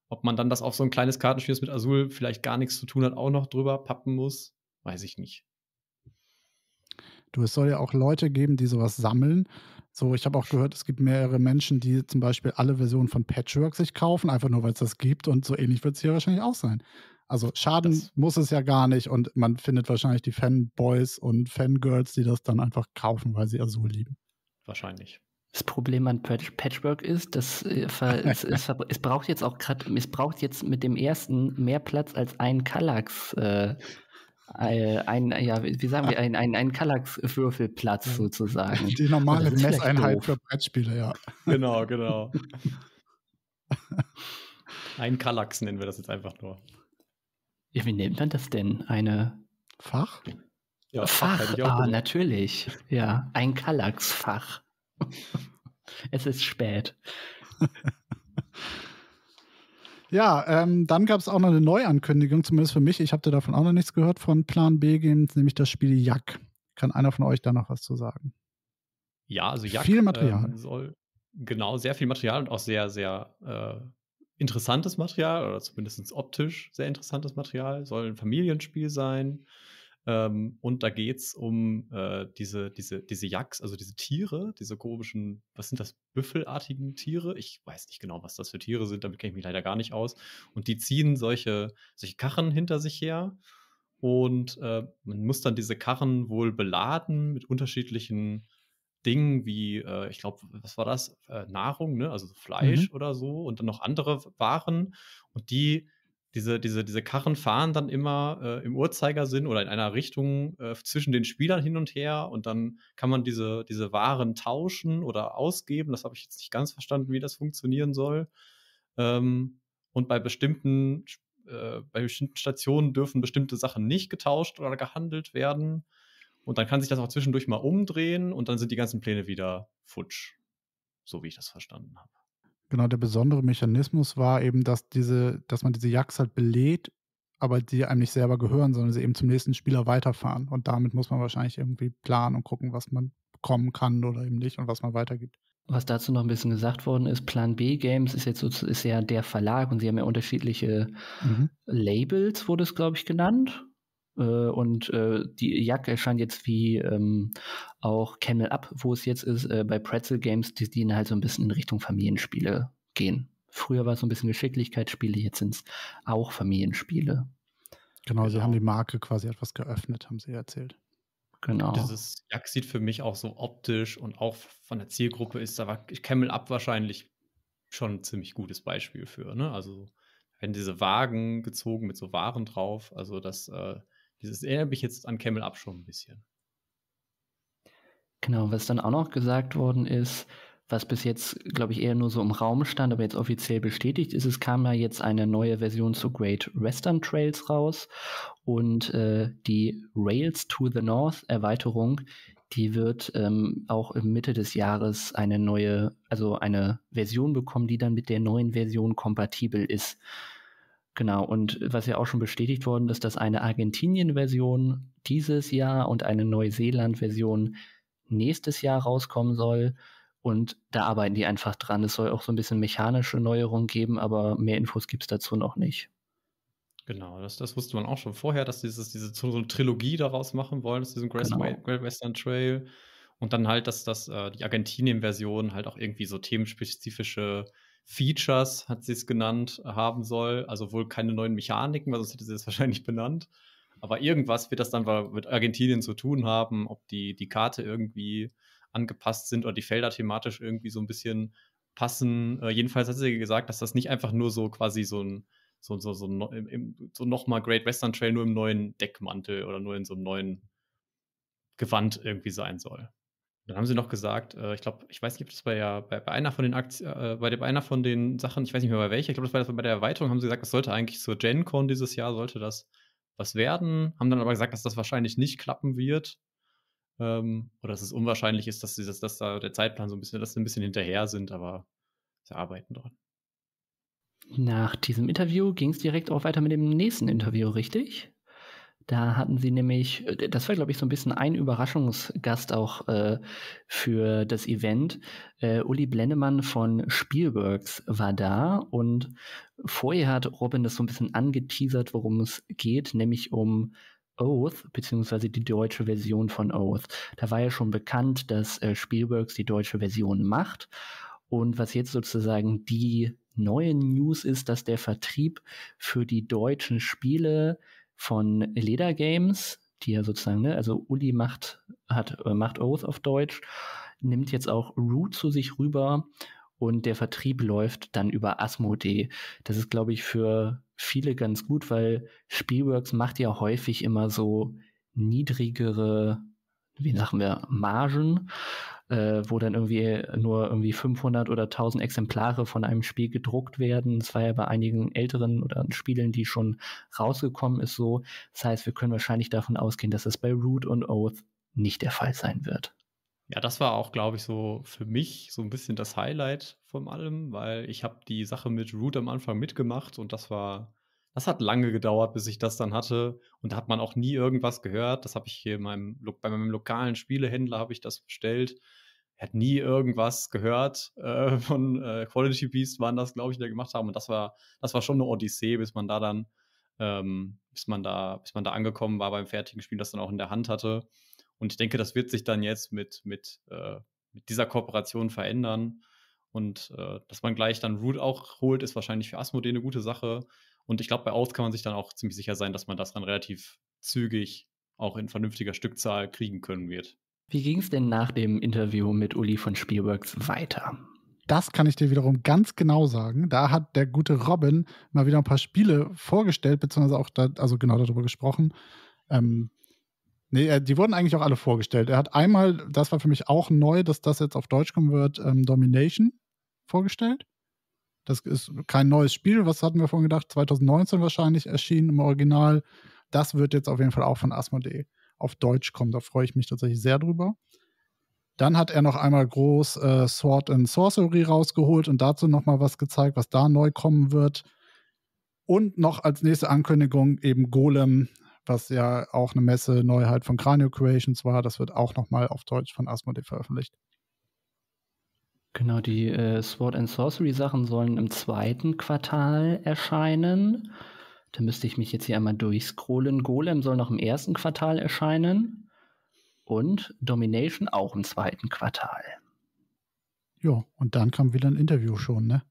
Ob man dann das auf so ein kleines Kartenspiel, das mit Azul vielleicht gar nichts zu tun hat, auch noch drüber pappen muss, weiß ich nicht. Du, es soll ja auch Leute geben, die sowas sammeln. So, ich habe auch gehört, es gibt mehrere Menschen, die zum Beispiel alle Versionen von Patchwork sich kaufen, einfach nur weil es das gibt und so ähnlich wird es hier wahrscheinlich auch sein. Also Schaden das muss es ja gar nicht und man findet wahrscheinlich die Fanboys und Fangirls, die das dann einfach kaufen, weil sie Azul lieben. Wahrscheinlich. Das Problem an Patchwork ist, dass äh, es, es, es braucht jetzt auch gerade, es braucht jetzt mit dem ersten mehr Platz als ein Kallax. Äh, äh, ein, ja, wie sagen wir, ah. ein, ein, ein Kallax-Würfelplatz ja. sozusagen. Die normale also Messeinheit für Brettspiele, ja. Genau, genau. ein Kallax nennen wir das jetzt einfach nur. Ja, wie nennt man das denn? Eine Fach? Ja, Fach, Fach ah, gut. natürlich. Ja, ein Kallax-Fach. es ist spät. Ja, ähm, dann gab es auch noch eine Neuankündigung, zumindest für mich. Ich habe davon auch noch nichts gehört von Plan B Games, nämlich das Spiel Jack. Kann einer von euch da noch was zu sagen? Ja, also Jack viel ähm, Material. Äh, soll genau sehr viel Material und auch sehr, sehr äh, interessantes Material oder zumindest optisch sehr interessantes Material. Soll ein Familienspiel sein. Ähm, und da geht es um äh, diese, diese, diese Yaks, also diese Tiere, diese komischen, was sind das, büffelartigen Tiere? Ich weiß nicht genau, was das für Tiere sind, damit kenne ich mich leider gar nicht aus. Und die ziehen solche, solche Karren hinter sich her. Und äh, man muss dann diese Karren wohl beladen mit unterschiedlichen Dingen wie, äh, ich glaube, was war das? Äh, Nahrung, ne? also mhm. Fleisch mhm. oder so und dann noch andere Waren. Und die diese, diese, diese Karren fahren dann immer äh, im Uhrzeigersinn oder in einer Richtung äh, zwischen den Spielern hin und her und dann kann man diese, diese Waren tauschen oder ausgeben. Das habe ich jetzt nicht ganz verstanden, wie das funktionieren soll. Ähm, und bei bestimmten, äh, bei bestimmten Stationen dürfen bestimmte Sachen nicht getauscht oder gehandelt werden. Und dann kann sich das auch zwischendurch mal umdrehen und dann sind die ganzen Pläne wieder futsch. So wie ich das verstanden habe. Genau, der besondere Mechanismus war eben, dass diese, dass man diese Jacks halt belädt, aber die einem nicht selber gehören, sondern sie eben zum nächsten Spieler weiterfahren. Und damit muss man wahrscheinlich irgendwie planen und gucken, was man bekommen kann oder eben nicht und was man weitergibt. Was dazu noch ein bisschen gesagt worden ist, Plan B Games ist jetzt ist ja der Verlag und sie haben ja unterschiedliche mhm. Labels, wurde es, glaube ich, genannt. Äh, und äh, die Jagd erscheint jetzt wie ähm, auch Camel Up, wo es jetzt ist, äh, bei Pretzel Games, die, die halt so ein bisschen in Richtung Familienspiele gehen. Früher war es so ein bisschen Geschicklichkeitsspiele, jetzt sind es auch Familienspiele. Genau, genau, sie haben genau. die Marke quasi etwas geöffnet, haben sie erzählt. Genau. Dieses Jack sieht für mich auch so optisch und auch von der Zielgruppe ist da Camel Up wahrscheinlich schon ein ziemlich gutes Beispiel für. Ne? Also wenn diese Wagen gezogen mit so Waren drauf, also das äh, dieses erinnert mich jetzt an Camel Up schon ein bisschen. Genau, was dann auch noch gesagt worden ist, was bis jetzt, glaube ich, eher nur so im Raum stand, aber jetzt offiziell bestätigt ist, es kam ja jetzt eine neue Version zu Great Western Trails raus und äh, die Rails to the North Erweiterung, die wird ähm, auch im Mitte des Jahres eine neue, also eine Version bekommen, die dann mit der neuen Version kompatibel ist. Genau, und was ja auch schon bestätigt worden ist, dass eine Argentinien-Version dieses Jahr und eine Neuseeland-Version nächstes Jahr rauskommen soll. Und da arbeiten die einfach dran. Es soll auch so ein bisschen mechanische Neuerungen geben, aber mehr Infos gibt es dazu noch nicht. Genau, das, das, wusste man auch schon vorher, dass dieses, diese so eine Trilogie daraus machen wollen, aus diesem Great genau. Western Trail. Und dann halt, dass das, äh, die Argentinien-Version halt auch irgendwie so themenspezifische Features, hat sie es genannt, haben soll. Also wohl keine neuen Mechaniken, weil sonst hätte sie es wahrscheinlich benannt. Aber irgendwas wird das dann mit Argentinien zu tun haben, ob die, die Karte irgendwie angepasst sind oder die Felder thematisch irgendwie so ein bisschen passen. Äh, jedenfalls hat sie gesagt, dass das nicht einfach nur so quasi so ein so, so, so, so nochmal Great Western Trail nur im neuen Deckmantel oder nur in so einem neuen Gewand irgendwie sein soll. Dann haben sie noch gesagt, äh, ich glaube, ich weiß nicht, ob das bei, der, bei, bei einer von den Aktien, äh, bei, der, bei einer von den Sachen, ich weiß nicht mehr bei welcher, ich glaube, das war bei der Erweiterung, haben sie gesagt, das sollte eigentlich zur GenCon dieses Jahr, sollte das was werden, haben dann aber gesagt, dass das wahrscheinlich nicht klappen wird. Ähm, oder dass es unwahrscheinlich ist, dass, dass, dass da der Zeitplan so ein bisschen, dass sie ein bisschen hinterher sind, aber sie arbeiten dran. Nach diesem Interview ging es direkt auch weiter mit dem nächsten Interview, richtig? Da hatten sie nämlich, äh, das war glaube ich so ein bisschen ein Überraschungsgast auch äh, für das Event. Äh, Uli Blennemann von Spielworks war da und vorher hat Robin das so ein bisschen angeteasert, worum es geht, nämlich um Oath, beziehungsweise die deutsche Version von Oath. Da war ja schon bekannt, dass äh, Spielworks die deutsche Version macht. Und was jetzt sozusagen die neue News ist, dass der Vertrieb für die deutschen Spiele von Leda Games, die ja sozusagen, ne, also Uli macht, hat, äh, macht Oath auf Deutsch, nimmt jetzt auch Root zu sich rüber und der Vertrieb läuft dann über Asmodee. Das ist, glaube ich, für viele ganz gut, weil Spielworks macht ja häufig immer so niedrigere wie sagen wir, Margen, äh, wo dann irgendwie nur irgendwie 500 oder 1000 Exemplare von einem Spiel gedruckt werden. Das war ja bei einigen älteren oder Spielen, die schon rausgekommen ist, so. Das heißt, wir können wahrscheinlich davon ausgehen, dass das bei Root und Oath nicht der Fall sein wird. Ja, das war auch, glaube ich, so für mich so ein bisschen das Highlight von allem, weil ich habe die Sache mit Root am Anfang mitgemacht und das war das hat lange gedauert, bis ich das dann hatte. Und da hat man auch nie irgendwas gehört. Das habe ich hier meinem, bei meinem lokalen Spielehändler habe ich das bestellt. Er hat nie irgendwas gehört äh, von äh, Quality Beast, waren das, glaube ich, die da gemacht haben. Und das war, das war schon eine Odyssee, bis man da dann, ähm, bis man da, bis man da angekommen war beim fertigen Spiel, das dann auch in der Hand hatte. Und ich denke, das wird sich dann jetzt mit, mit, äh, mit dieser Kooperation verändern. Und äh, dass man gleich dann Root auch holt, ist wahrscheinlich für Asmodee eine gute Sache, und ich glaube, bei Oath kann man sich dann auch ziemlich sicher sein, dass man das dann relativ zügig auch in vernünftiger Stückzahl kriegen können wird. Wie ging es denn nach dem Interview mit Uli von Spielworks weiter? Das kann ich dir wiederum ganz genau sagen. Da hat der gute Robin mal wieder ein paar Spiele vorgestellt, beziehungsweise auch da, also genau darüber gesprochen. Ähm, nee, äh, die wurden eigentlich auch alle vorgestellt. Er hat einmal, das war für mich auch neu, dass das jetzt auf Deutsch kommen wird, ähm, Domination vorgestellt. Das ist kein neues Spiel, was hatten wir vorhin gedacht, 2019 wahrscheinlich erschienen im Original. Das wird jetzt auf jeden Fall auch von Asmodee auf Deutsch kommen. Da freue ich mich tatsächlich sehr drüber. Dann hat er noch einmal groß äh, Sword and Sorcery rausgeholt und dazu noch mal was gezeigt, was da neu kommen wird. Und noch als nächste Ankündigung eben Golem, was ja auch eine Messe Neuheit von Cranio Creations war. Das wird auch noch mal auf Deutsch von Asmodee veröffentlicht. Genau, die äh, Sword and Sorcery Sachen sollen im zweiten Quartal erscheinen. Da müsste ich mich jetzt hier einmal durchscrollen. Golem soll noch im ersten Quartal erscheinen. Und Domination auch im zweiten Quartal. Ja, und dann kam wieder ein Interview schon, ne?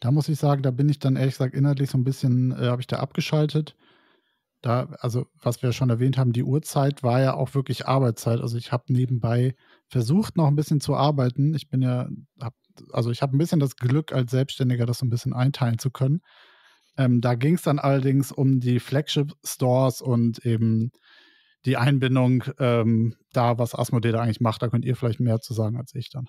Da muss ich sagen, da bin ich dann ehrlich gesagt inhaltlich so ein bisschen, äh, habe ich da abgeschaltet da, also was wir schon erwähnt haben, die Uhrzeit war ja auch wirklich Arbeitszeit. Also ich habe nebenbei versucht, noch ein bisschen zu arbeiten. Ich bin ja, hab, also ich habe ein bisschen das Glück, als Selbstständiger das so ein bisschen einteilen zu können. Ähm, da ging es dann allerdings um die Flagship-Stores und eben die Einbindung ähm, da, was Asmodee da eigentlich macht. Da könnt ihr vielleicht mehr zu sagen als ich dann.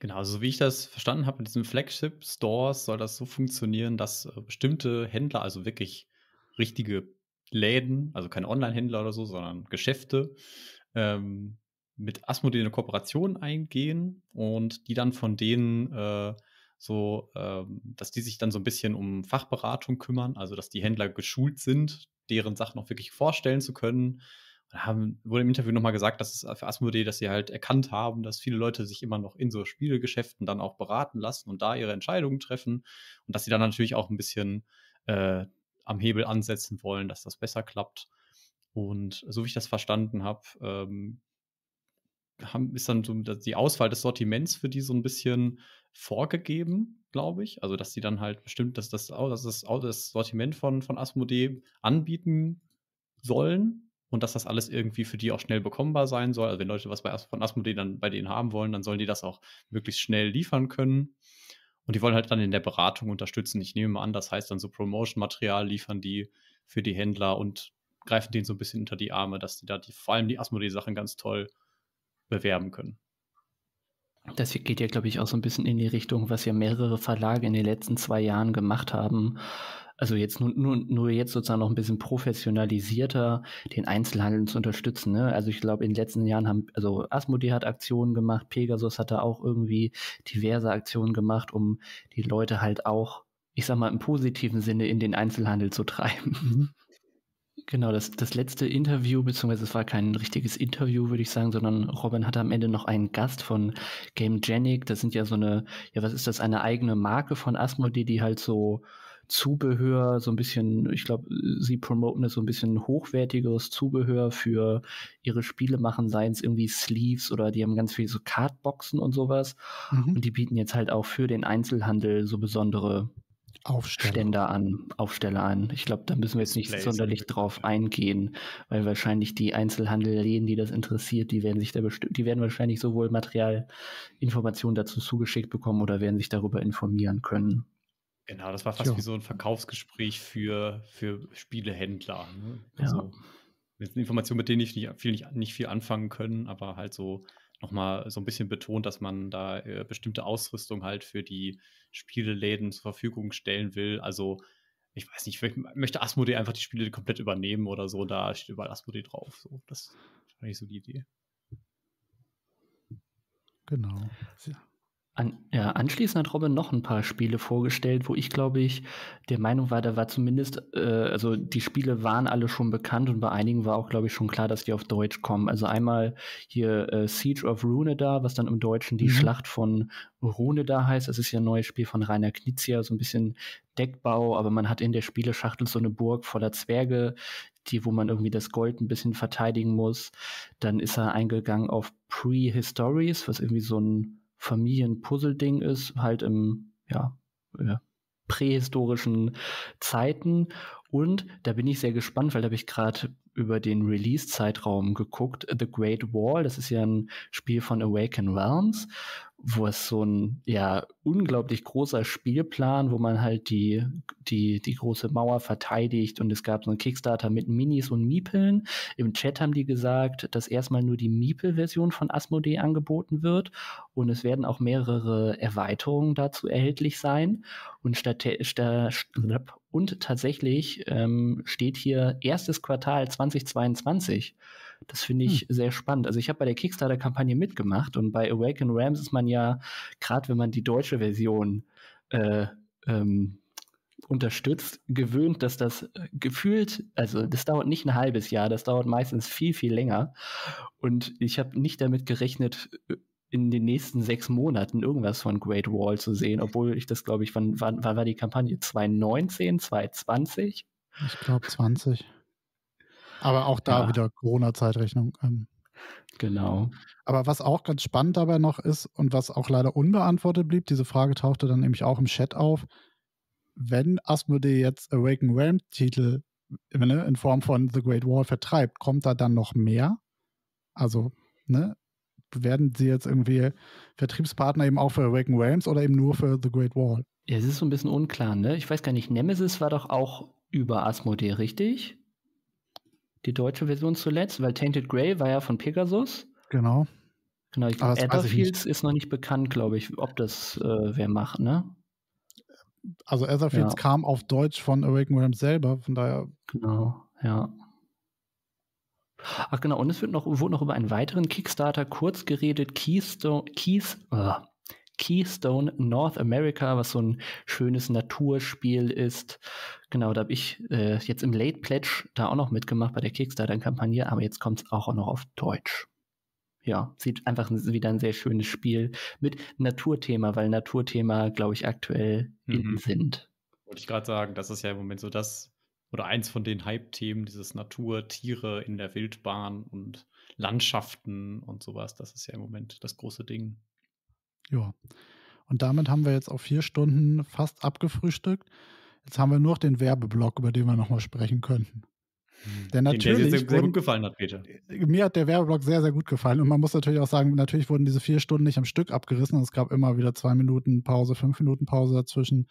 Genau, also so wie ich das verstanden habe, mit diesen Flagship-Stores soll das so funktionieren, dass äh, bestimmte Händler, also wirklich richtige Läden, also keine Online-Händler oder so, sondern Geschäfte, ähm, mit Asmodee eine Kooperation eingehen und die dann von denen äh, so, ähm, dass die sich dann so ein bisschen um Fachberatung kümmern, also dass die Händler geschult sind, deren Sachen auch wirklich vorstellen zu können. Da haben, wurde im Interview nochmal gesagt, dass es für Asmodee, dass sie halt erkannt haben, dass viele Leute sich immer noch in so Spielegeschäften dann auch beraten lassen und da ihre Entscheidungen treffen und dass sie dann natürlich auch ein bisschen äh, am Hebel ansetzen wollen, dass das besser klappt. Und so wie ich das verstanden habe, ähm, ist dann so die Auswahl des Sortiments für die so ein bisschen vorgegeben, glaube ich. Also, dass sie dann halt bestimmt, dass das, dass das, das Sortiment von, von Asmodee anbieten sollen und dass das alles irgendwie für die auch schnell bekommbar sein soll. Also, wenn Leute was bei, von Asmodee dann bei denen haben wollen, dann sollen die das auch möglichst schnell liefern können. Und die wollen halt dann in der Beratung unterstützen. Ich nehme mal an, das heißt dann so Promotion-Material liefern die für die Händler und greifen denen so ein bisschen unter die Arme, dass die da die, vor allem die Asmodee-Sachen ganz toll bewerben können. Das geht ja, glaube ich, auch so ein bisschen in die Richtung, was ja mehrere Verlage in den letzten zwei Jahren gemacht haben. Also jetzt nur, nur, nur jetzt sozusagen noch ein bisschen professionalisierter den Einzelhandel zu unterstützen. Ne? Also ich glaube, in den letzten Jahren haben, also Asmodee hat Aktionen gemacht, Pegasus hat da auch irgendwie diverse Aktionen gemacht, um die Leute halt auch, ich sag mal, im positiven Sinne in den Einzelhandel zu treiben. Mhm. Genau, das, das letzte Interview, beziehungsweise es war kein richtiges Interview, würde ich sagen, sondern Robin hatte am Ende noch einen Gast von Gamegenic. Das sind ja so eine, ja, was ist das, eine eigene Marke von Asmodee, die halt so Zubehör, so ein bisschen, ich glaube, sie promoten das so ein bisschen hochwertigeres Zubehör für ihre Spiele machen, seien es irgendwie Sleeves oder die haben ganz viel so Cardboxen und sowas. Mhm. Und die bieten jetzt halt auch für den Einzelhandel so besondere Aufsteller. an, Aufsteller an. Ich glaube, da müssen wir jetzt nicht sonderlich drauf eingehen, weil wahrscheinlich die Einzelhandelläden, die das interessiert, die werden sich da die werden wahrscheinlich sowohl Material, Informationen dazu zugeschickt bekommen oder werden sich darüber informieren können. Genau, das war fast jo. wie so ein Verkaufsgespräch für, für Spielehändler. Ne? Also, ja. Informationen, mit denen ich nicht viel, nicht, nicht viel anfangen können, aber halt so nochmal so ein bisschen betont, dass man da äh, bestimmte Ausrüstung halt für die Spieleläden zur Verfügung stellen will. Also ich weiß nicht, vielleicht möchte Asmodee einfach die Spiele komplett übernehmen oder so. Da steht überall Asmodee drauf. So, das ist wahrscheinlich so die Idee. Genau. An, äh, anschließend hat Robin noch ein paar Spiele vorgestellt, wo ich glaube ich der Meinung war, da war zumindest, äh, also die Spiele waren alle schon bekannt und bei einigen war auch glaube ich schon klar, dass die auf Deutsch kommen. Also einmal hier äh, Siege of Runeda, was dann im Deutschen die mhm. Schlacht von Runeda heißt. Es ist ja ein neues Spiel von Rainer Knizia, so ein bisschen Deckbau, aber man hat in der Spieleschachtel so eine Burg voller Zwerge, die, wo man irgendwie das Gold ein bisschen verteidigen muss. Dann ist er eingegangen auf Prehistories, was irgendwie so ein familienpuzzle ding ist, halt im, ja äh, prähistorischen Zeiten. Und da bin ich sehr gespannt, weil da habe ich gerade über den Release-Zeitraum geguckt. The Great Wall, das ist ja ein Spiel von Awaken Realms wo es so ein ja unglaublich großer Spielplan, wo man halt die die die große Mauer verteidigt und es gab so einen Kickstarter mit Minis und Miepeln. Im Chat haben die gesagt, dass erstmal nur die Miepel-Version von Asmodee angeboten wird und es werden auch mehrere Erweiterungen dazu erhältlich sein und statt, statt und tatsächlich ähm, steht hier erstes Quartal 2022. Das finde ich hm. sehr spannend. Also ich habe bei der Kickstarter-Kampagne mitgemacht und bei Awaken Rams ist man ja, gerade wenn man die deutsche Version äh, ähm, unterstützt, gewöhnt, dass das äh, gefühlt, also das dauert nicht ein halbes Jahr, das dauert meistens viel, viel länger. Und ich habe nicht damit gerechnet, äh, in den nächsten sechs Monaten irgendwas von Great Wall zu sehen, obwohl ich das, glaube ich, wann, wann, wann war die Kampagne? 2019, 2020? Ich glaube 20. Aber auch da ja. wieder Corona-Zeitrechnung. Ähm. Genau. Aber was auch ganz spannend dabei noch ist und was auch leider unbeantwortet blieb, diese Frage tauchte dann nämlich auch im Chat auf, wenn Asmodee jetzt Awaken Realm Titel ne, in Form von The Great Wall vertreibt, kommt da dann noch mehr? Also, ne, werden sie jetzt irgendwie Vertriebspartner eben auch für Awaken Realms oder eben nur für The Great Wall? Ja, es ist so ein bisschen unklar, ne? Ich weiß gar nicht, Nemesis war doch auch über Asmodee, richtig? die deutsche Version zuletzt, weil Tainted Grey war ja von Pegasus. Genau. Genau, ich glaube, Etherfields ist noch nicht bekannt, glaube ich, ob das äh, wer macht, ne? Also Etherfields ja. kam auf Deutsch von Awaken Realms selber, von daher. Genau, ja. Ach genau, und es wird noch, wurde noch über einen weiteren Kickstarter kurz geredet, Keystone, Keys, oh, Keystone North America, was so ein schönes Naturspiel ist. Genau, da habe ich äh, jetzt im Late Pledge da auch noch mitgemacht bei der Kickstarter-Kampagne, aber jetzt kommt es auch noch auf Deutsch. Ja, sieht einfach wieder ein sehr schönes Spiel mit Naturthema, weil Naturthema, glaube ich, aktuell mhm. in sind. Wollte ich gerade sagen, das ist ja im Moment so das oder eins von den Hype-Themen, dieses Natur, Tiere in der Wildbahn und Landschaften und sowas. Das ist ja im Moment das große Ding. Ja. Und damit haben wir jetzt auf vier Stunden fast abgefrühstückt. Jetzt haben wir nur noch den Werbeblock, über den wir nochmal sprechen könnten. Hm. Der natürlich den, der sehr, sehr gut gefallen hat, Peter. Äh, mir hat der Werbeblock sehr, sehr gut gefallen. Und man muss natürlich auch sagen, natürlich wurden diese vier Stunden nicht am Stück abgerissen. Es gab immer wieder zwei Minuten Pause, fünf Minuten Pause dazwischen.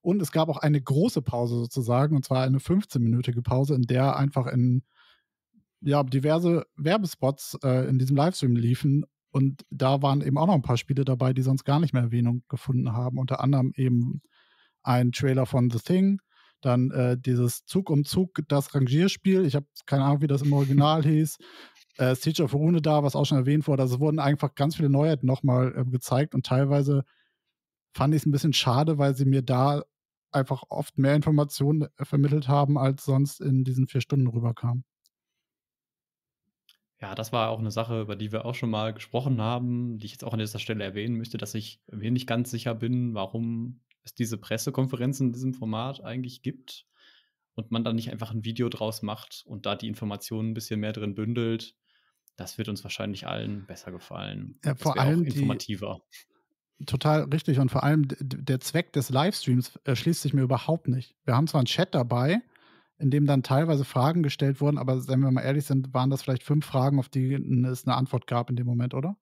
Und es gab auch eine große Pause sozusagen, und zwar eine 15-minütige Pause, in der einfach in ja, diverse Werbespots äh, in diesem Livestream liefen und da waren eben auch noch ein paar Spiele dabei, die sonst gar nicht mehr Erwähnung gefunden haben. Unter anderem eben ein Trailer von The Thing, dann äh, dieses Zug um Zug, das Rangierspiel. Ich habe keine Ahnung, wie das im Original hieß. Äh, Siege of Rune da, was auch schon erwähnt wurde. Also wurden einfach ganz viele Neuheiten nochmal äh, gezeigt und teilweise fand ich es ein bisschen schade, weil sie mir da einfach oft mehr Informationen äh, vermittelt haben, als sonst in diesen vier Stunden rüberkam. Ja, das war auch eine Sache, über die wir auch schon mal gesprochen haben, die ich jetzt auch an dieser Stelle erwähnen möchte, dass ich mir nicht ganz sicher bin, warum es diese Pressekonferenzen in diesem Format eigentlich gibt und man dann nicht einfach ein Video draus macht und da die Informationen ein bisschen mehr drin bündelt. Das wird uns wahrscheinlich allen besser gefallen. Ja, vor allem informativer. Die, total richtig. Und vor allem der Zweck des Livestreams erschließt äh, sich mir überhaupt nicht. Wir haben zwar einen Chat dabei, in dem dann teilweise Fragen gestellt wurden, aber wenn wir mal ehrlich sind, waren das vielleicht fünf Fragen, auf die es eine Antwort gab in dem Moment, oder?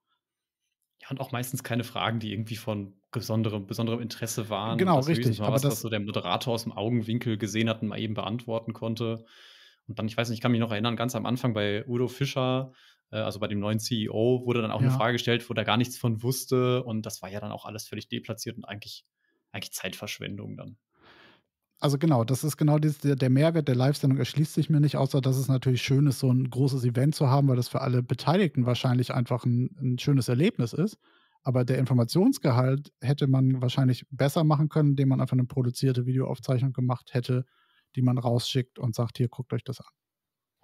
Ja, und auch meistens keine Fragen, die irgendwie von besonderem, besonderem Interesse waren. Genau, das richtig. War aber was, das, was so der Moderator aus dem Augenwinkel gesehen hat und mal eben beantworten konnte. Und dann, ich weiß nicht, ich kann mich noch erinnern, ganz am Anfang bei Udo Fischer, äh, also bei dem neuen CEO, wurde dann auch ja. eine Frage gestellt, wo der gar nichts von wusste. Und das war ja dann auch alles völlig deplatziert und eigentlich, eigentlich Zeitverschwendung dann also genau, das ist genau dieses, der, der, Mehrwert der Live-Sendung erschließt sich mir nicht, außer dass es natürlich schön ist, so ein großes Event zu haben, weil das für alle Beteiligten wahrscheinlich einfach ein, ein schönes Erlebnis ist. Aber der Informationsgehalt hätte man wahrscheinlich besser machen können, indem man einfach eine produzierte Videoaufzeichnung gemacht hätte, die man rausschickt und sagt, hier, guckt euch das an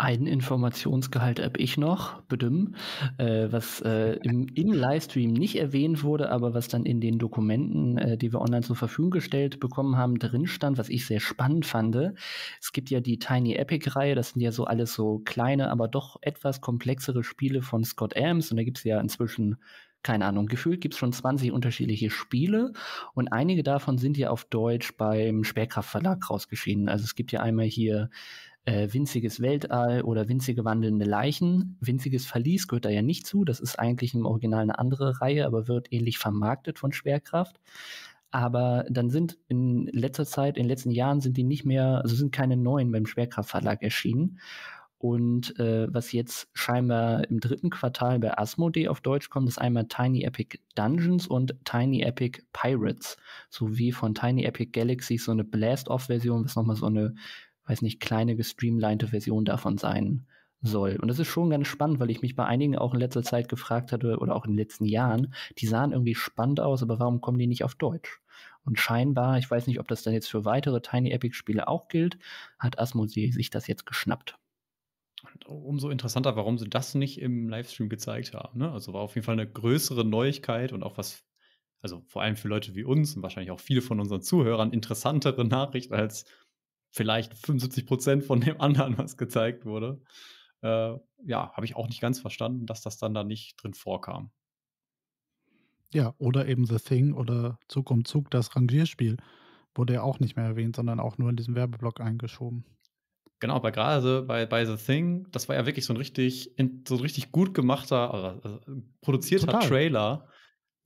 einen Informationsgehalt habe ich noch, bedüm, äh, was äh, im, im, Livestream nicht erwähnt wurde, aber was dann in den Dokumenten, äh, die wir online zur Verfügung gestellt bekommen haben, drin stand, was ich sehr spannend fand. Es gibt ja die Tiny Epic-Reihe, das sind ja so alles so kleine, aber doch etwas komplexere Spiele von Scott Adams und da gibt es ja inzwischen keine Ahnung, gefühlt gibt es schon 20 unterschiedliche Spiele und einige davon sind ja auf Deutsch beim Sperrkraft Verlag rausgeschieden. Also es gibt ja einmal hier äh, winziges Weltall oder winzige wandelnde Leichen. Winziges Verlies gehört da ja nicht zu. Das ist eigentlich im Original eine andere Reihe, aber wird ähnlich vermarktet von Schwerkraft. Aber dann sind in letzter Zeit, in den letzten Jahren sind die nicht mehr, also sind keine neuen beim Schwerkraftverlag erschienen. Und äh, was jetzt scheinbar im dritten Quartal bei Asmodee auf Deutsch kommt, ist einmal Tiny Epic Dungeons und Tiny Epic Pirates, sowie von Tiny Epic Galaxy so eine Blast-Off-Version, was nochmal so eine weiß nicht, kleine gestreamlinete Version davon sein soll. Und das ist schon ganz spannend, weil ich mich bei einigen auch in letzter Zeit gefragt hatte oder auch in den letzten Jahren, die sahen irgendwie spannend aus, aber warum kommen die nicht auf Deutsch? Und scheinbar, ich weiß nicht, ob das dann jetzt für weitere Tiny Epic Spiele auch gilt, hat Asmodee sich das jetzt geschnappt. umso interessanter, warum sie das nicht im Livestream gezeigt haben. Ne? Also war auf jeden Fall eine größere Neuigkeit und auch was, also vor allem für Leute wie uns und wahrscheinlich auch viele von unseren Zuhörern interessantere Nachricht als vielleicht 75 Prozent von dem anderen, was gezeigt wurde. Äh, ja, habe ich auch nicht ganz verstanden, dass das dann da nicht drin vorkam. Ja, oder eben The Thing oder Zug um Zug, das Rangierspiel, wurde ja auch nicht mehr erwähnt, sondern auch nur in diesem Werbeblock eingeschoben. Genau, aber gerade bei, bei The Thing, das war ja wirklich so ein richtig, so ein richtig gut gemachter, also, also produzierter Total. Trailer,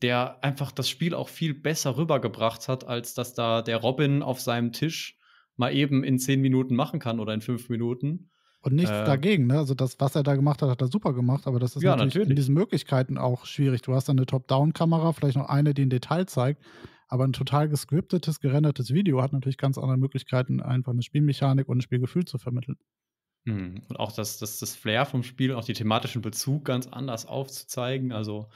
der einfach das Spiel auch viel besser rübergebracht hat, als dass da der Robin auf seinem Tisch mal eben in zehn Minuten machen kann oder in fünf Minuten. Und nichts äh, dagegen, ne? Also das, was er da gemacht hat, hat er super gemacht, aber das ist ja, natürlich, natürlich, in diesen Möglichkeiten auch schwierig. Du hast dann eine Top-Down-Kamera, vielleicht noch eine, die ein Detail zeigt, aber ein total gescriptetes, gerendertes Video hat natürlich ganz andere Möglichkeiten, einfach eine Spielmechanik und ein Spielgefühl zu vermitteln. Hm, und auch das, das, das Flair vom Spiel, auch die thematischen Bezug ganz anders aufzuzeigen. Also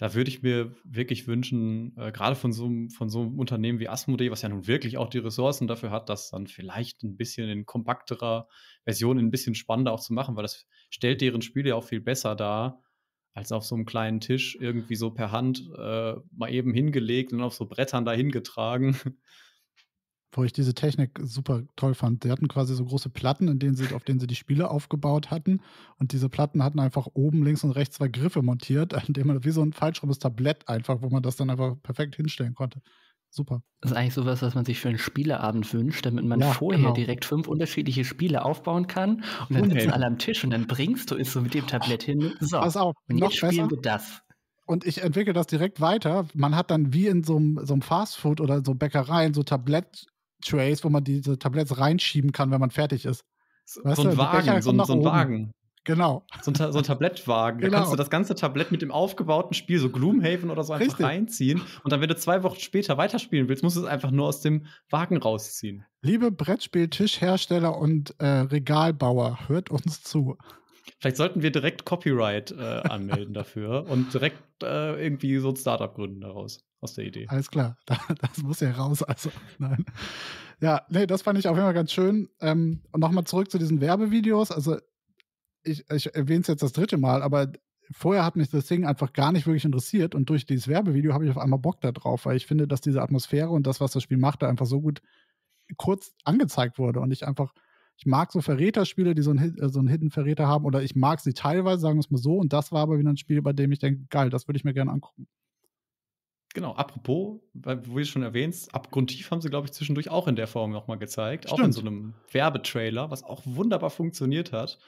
da würde ich mir wirklich wünschen, äh, gerade von so, von so einem Unternehmen wie Asmodee, was ja nun wirklich auch die Ressourcen dafür hat, das dann vielleicht ein bisschen in kompakterer Version, ein bisschen spannender auch zu machen, weil das stellt deren Spiele ja auch viel besser dar, als auf so einem kleinen Tisch irgendwie so per Hand äh, mal eben hingelegt und auf so Brettern dahin getragen wo ich diese Technik super toll fand. Sie hatten quasi so große Platten, in denen sie, auf denen sie die Spiele aufgebaut hatten. Und diese Platten hatten einfach oben links und rechts zwei Griffe montiert, an denen man wie so ein falschrumes Tablett einfach, wo man das dann einfach perfekt hinstellen konnte. Super. Das ist eigentlich sowas, was man sich für einen Spieleabend wünscht, damit man ja, vorher genau. direkt fünf unterschiedliche Spiele aufbauen kann und dann sitzen alle am Tisch und dann bringst du es so mit dem Tablett hin. So, Pass auf, und jetzt spielen besser. wir das und ich entwickle das direkt weiter. Man hat dann wie in so einem, so einem Fastfood oder so Bäckereien so Tablett, Trays, wo man diese Tabletts reinschieben kann, wenn man fertig ist. Weißt so ein du, Wagen, so, so ein Wagen. Genau. So ein, so ein Tablettwagen. Genau. Da kannst du das ganze Tablett mit dem aufgebauten Spiel, so Gloomhaven oder so, einfach Richtig. reinziehen. Und dann, wenn du zwei Wochen später weiterspielen willst, musst du es einfach nur aus dem Wagen rausziehen. Liebe Brettspieltischhersteller und äh, Regalbauer, hört uns zu. Vielleicht sollten wir direkt Copyright äh, anmelden dafür und direkt äh, irgendwie so ein Startup gründen daraus aus der Idee. Alles klar, das muss ja raus. Also, nein. Ja, nee, das fand ich auf jeden Fall ganz schön. Ähm, und nochmal zurück zu diesen Werbevideos. Also, ich, ich erwähne es jetzt das dritte Mal, aber vorher hat mich das Ding einfach gar nicht wirklich interessiert und durch dieses Werbevideo habe ich auf einmal Bock da drauf, weil ich finde, dass diese Atmosphäre und das, was das Spiel macht, da einfach so gut kurz angezeigt wurde und ich einfach, ich mag so Verräterspiele, die so einen, äh, so einen Hidden-Verräter haben oder ich mag sie teilweise, sagen wir es mal so und das war aber wieder ein Spiel, bei dem ich denke, geil, das würde ich mir gerne angucken. Genau, apropos, wo du es schon erwähnst, abgrundtief haben sie, glaube ich, zwischendurch auch in der Form nochmal gezeigt. Stimmt. Auch in so einem Werbetrailer, was auch wunderbar funktioniert hat.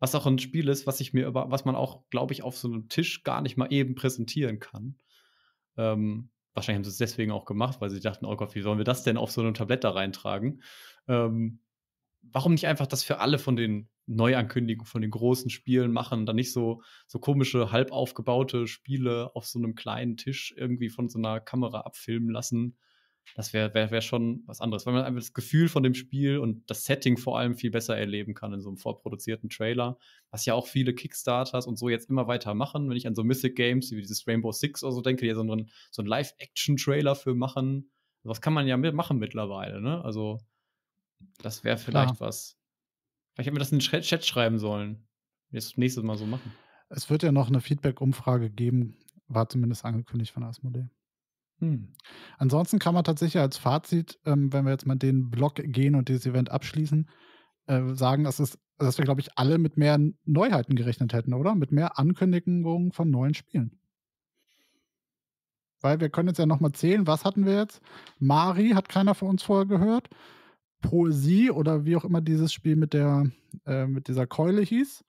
Was auch ein Spiel ist, was ich mir über, was man auch, glaube ich, auf so einem Tisch gar nicht mal eben präsentieren kann. Ähm, wahrscheinlich haben sie es deswegen auch gemacht, weil sie dachten, oh Gott, wie sollen wir das denn auf so einem Tablett da reintragen? Ähm, warum nicht einfach das für alle von den Neuankündigung von den großen Spielen machen, dann nicht so, so komische, halb aufgebaute Spiele auf so einem kleinen Tisch irgendwie von so einer Kamera abfilmen lassen. Das wäre wär, wär schon was anderes, weil man einfach das Gefühl von dem Spiel und das Setting vor allem viel besser erleben kann in so einem vorproduzierten Trailer, was ja auch viele Kickstarters und so jetzt immer weiter machen. Wenn ich an so Mythic Games wie dieses Rainbow Six oder so denke, die ja so einen, so einen Live-Action-Trailer für machen. Was kann man ja machen mittlerweile, ne? Also, das wäre vielleicht ja. was. Vielleicht hätten wir das in den Chat schreiben sollen. Jetzt nächste Mal so machen. Es wird ja noch eine Feedback-Umfrage geben, war zumindest angekündigt von Asmodee. Hm. Ansonsten kann man tatsächlich als Fazit, ähm, wenn wir jetzt mal den Blog gehen und dieses Event abschließen, äh, sagen, dass, es, dass wir, glaube ich, alle mit mehr Neuheiten gerechnet hätten, oder? Mit mehr Ankündigungen von neuen Spielen. Weil wir können jetzt ja nochmal zählen, was hatten wir jetzt? Mari hat keiner von uns vorher gehört. Poesie oder wie auch immer dieses Spiel mit der, äh, mit dieser Keule hieß.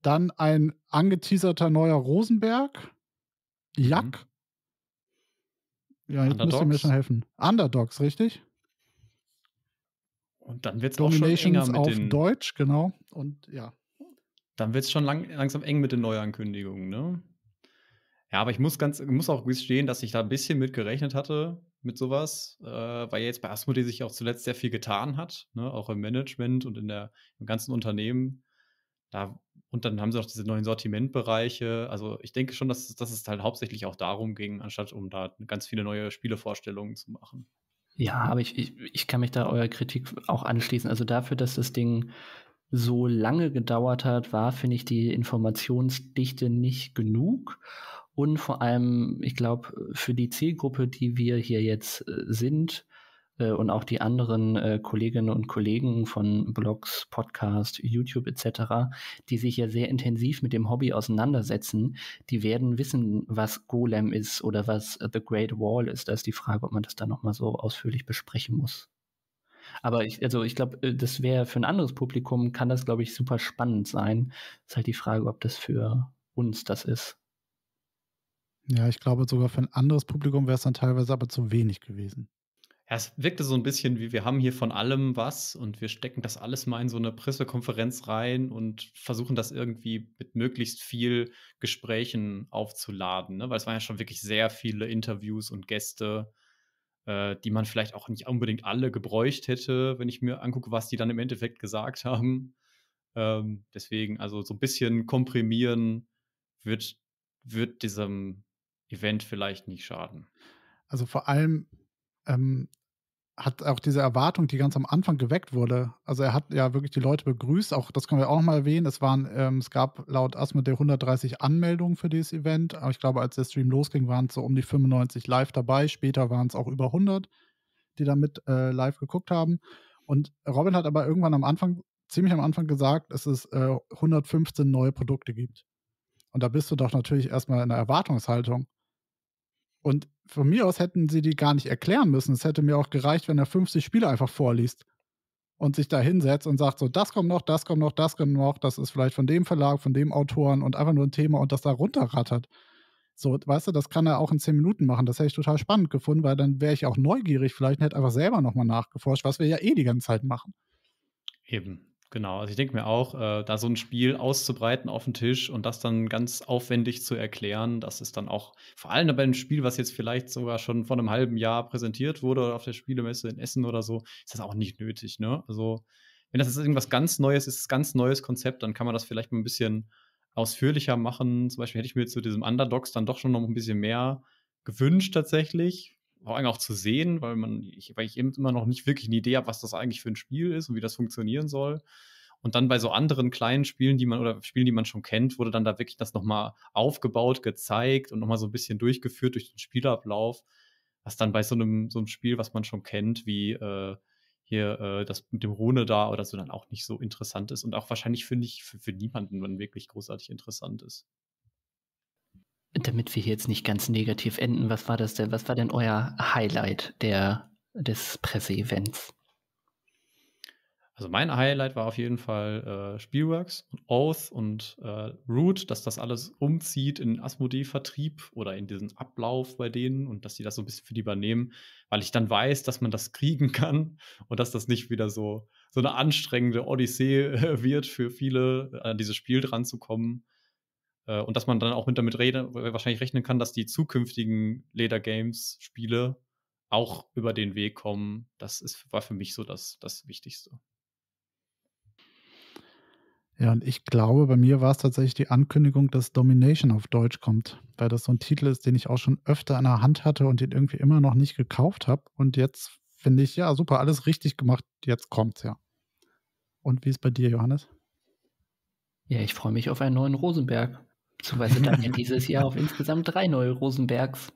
Dann ein angeteaserter neuer Rosenberg. Mhm. Jack. Mhm. Ja, jetzt Underdogs. müsst ihr mir schon helfen. Underdogs, richtig? Und dann wird es auch schon enger mit auf den... Deutsch, genau. Und ja. Dann wird es schon lang, langsam eng mit den Neuankündigungen, ne? Ja, aber ich muss ganz, muss auch gestehen, dass ich da ein bisschen mit gerechnet hatte, mit sowas, äh, weil jetzt bei Asmodee sich auch zuletzt sehr viel getan hat, ne? auch im Management und in der, im ganzen Unternehmen. Da, und dann haben sie auch diese neuen Sortimentbereiche. Also ich denke schon, dass, dass es halt hauptsächlich auch darum ging, anstatt um da ganz viele neue Spielevorstellungen zu machen. Ja, aber ich, ich, ich kann mich da eurer Kritik auch anschließen. Also dafür, dass das Ding so lange gedauert hat, war, finde ich, die Informationsdichte nicht genug und vor allem, ich glaube, für die Zielgruppe, die wir hier jetzt äh, sind äh, und auch die anderen äh, Kolleginnen und Kollegen von Blogs, Podcast, YouTube etc., die sich ja sehr intensiv mit dem Hobby auseinandersetzen, die werden wissen, was Golem ist oder was The Great Wall ist. Da ist die Frage, ob man das dann nochmal so ausführlich besprechen muss. Aber ich, also ich glaube, äh, das wäre für ein anderes Publikum, kann das, glaube ich, super spannend sein. Ist halt die Frage, ob das für uns das ist. Ja, ich glaube, sogar für ein anderes Publikum wäre es dann teilweise aber zu wenig gewesen. Ja, es wirkte so ein bisschen wie, wir haben hier von allem was und wir stecken das alles mal in so eine Pressekonferenz rein und versuchen das irgendwie mit möglichst viel Gesprächen aufzuladen, ne? weil es waren ja schon wirklich sehr viele Interviews und Gäste, äh, die man vielleicht auch nicht unbedingt alle gebräucht hätte, wenn ich mir angucke, was die dann im Endeffekt gesagt haben. Ähm, deswegen, also so ein bisschen komprimieren wird, wird diesem Event vielleicht nicht schaden. Also vor allem ähm, hat auch diese Erwartung, die ganz am Anfang geweckt wurde. Also er hat ja wirklich die Leute begrüßt, auch das können wir auch noch mal erwähnen. Es waren, ähm, es gab laut Asmodee 130 Anmeldungen für dieses Event, aber ich glaube, als der Stream losging, waren es so um die 95 live dabei. Später waren es auch über 100, die damit äh, live geguckt haben. Und Robin hat aber irgendwann am Anfang, ziemlich am Anfang gesagt, dass es äh, 115 neue Produkte gibt. Und da bist du doch natürlich erstmal in der Erwartungshaltung. Und von mir aus hätten sie die gar nicht erklären müssen. Es hätte mir auch gereicht, wenn er 50 Spiele einfach vorliest und sich da hinsetzt und sagt so, das kommt noch, das kommt noch, das kommt noch, das ist vielleicht von dem Verlag, von dem Autoren und einfach nur ein Thema und das da runterrattert. So, weißt du, das kann er auch in zehn Minuten machen. Das hätte ich total spannend gefunden, weil dann wäre ich auch neugierig, vielleicht hätte einfach selber nochmal nachgeforscht, was wir ja eh die ganze Zeit machen. Eben. Genau, also ich denke mir auch, äh, da so ein Spiel auszubreiten auf den Tisch und das dann ganz aufwendig zu erklären, das ist dann auch vor allem bei einem Spiel, was jetzt vielleicht sogar schon vor einem halben Jahr präsentiert wurde oder auf der Spielemesse in Essen oder so, ist das auch nicht nötig. Ne? Also wenn das jetzt irgendwas ganz Neues ist, ganz neues Konzept, dann kann man das vielleicht mal ein bisschen ausführlicher machen. Zum Beispiel hätte ich mir zu diesem Underdogs dann doch schon noch ein bisschen mehr gewünscht tatsächlich vor allem auch zu sehen, weil man, ich, weil ich eben immer noch nicht wirklich eine Idee habe, was das eigentlich für ein Spiel ist und wie das funktionieren soll. Und dann bei so anderen kleinen Spielen, die man oder Spielen, die man schon kennt, wurde dann da wirklich das nochmal aufgebaut, gezeigt und nochmal so ein bisschen durchgeführt durch den Spielablauf, was dann bei so einem, so einem Spiel, was man schon kennt, wie äh, hier äh, das mit dem Rune da oder so, dann auch nicht so interessant ist und auch wahrscheinlich finde ich für, für niemanden dann wirklich großartig interessant ist damit wir hier jetzt nicht ganz negativ enden, was war das denn? Was war denn euer Highlight der, des Presseevents? Also mein Highlight war auf jeden Fall äh, Spielworks und Oath und äh, Root, dass das alles umzieht in Asmodee-Vertrieb oder in diesen Ablauf bei denen und dass die das so ein bisschen für die übernehmen, weil ich dann weiß, dass man das kriegen kann und dass das nicht wieder so, so eine anstrengende Odyssee äh, wird für viele, an dieses Spiel dran zu kommen äh, und dass man dann auch mit damit rede, wahrscheinlich rechnen kann, dass die zukünftigen Leder Games Spiele auch über den Weg kommen. Das ist, war für mich so das, das Wichtigste. Ja, und ich glaube, bei mir war es tatsächlich die Ankündigung, dass Domination auf Deutsch kommt, weil das so ein Titel ist, den ich auch schon öfter in der Hand hatte und den irgendwie immer noch nicht gekauft habe. Und jetzt finde ich, ja, super, alles richtig gemacht, jetzt kommt's ja. Und wie ist bei dir, Johannes? Ja, ich freue mich auf einen neuen Rosenberg. So, wir dann ja dieses Jahr auf insgesamt drei neue Rosenbergs.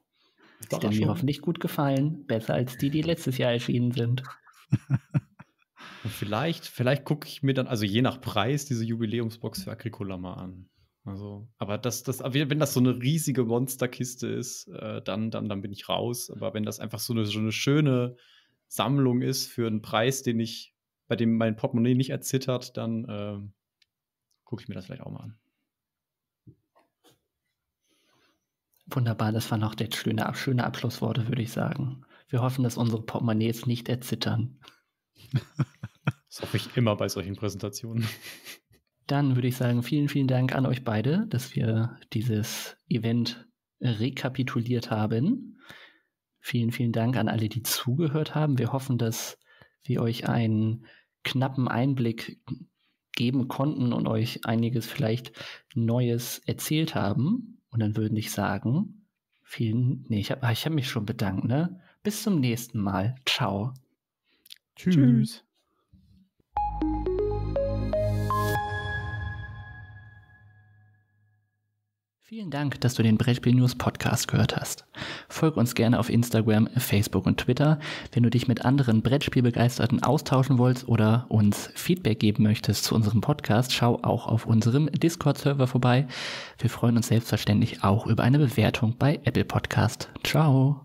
Die dann mir hoffentlich gut gefallen. Besser als die, die letztes Jahr erschienen sind. Und vielleicht, vielleicht gucke ich mir dann, also je nach Preis, diese Jubiläumsbox für Agricola mal an. Also, aber das, das, wenn das so eine riesige Monsterkiste ist, äh, dann, dann, dann bin ich raus. Aber wenn das einfach so eine, so eine schöne Sammlung ist für einen Preis, den ich, bei dem mein Portemonnaie nicht erzittert, dann äh, gucke ich mir das vielleicht auch mal an. Wunderbar, das waren auch jetzt schöne, schöne Abschlussworte, würde ich sagen. Wir hoffen, dass unsere Portemonnaies nicht erzittern. das hoffe ich immer bei solchen Präsentationen. Dann würde ich sagen, vielen, vielen Dank an euch beide, dass wir dieses Event rekapituliert haben. Vielen, vielen Dank an alle, die zugehört haben. Wir hoffen, dass wir euch einen knappen Einblick geben konnten und euch einiges vielleicht Neues erzählt haben. Und dann würden ich sagen, vielen, nee, ich habe ich hab mich schon bedankt, ne? Bis zum nächsten Mal. Ciao. Tschüss. Tschüss. Vielen Dank, dass du den Brettspiel News Podcast gehört hast. Folg uns gerne auf Instagram, Facebook und Twitter, wenn du dich mit anderen Brettspielbegeisterten austauschen willst oder uns Feedback geben möchtest zu unserem Podcast, schau auch auf unserem Discord-Server vorbei. Wir freuen uns selbstverständlich auch über eine Bewertung bei Apple Podcast. Ciao!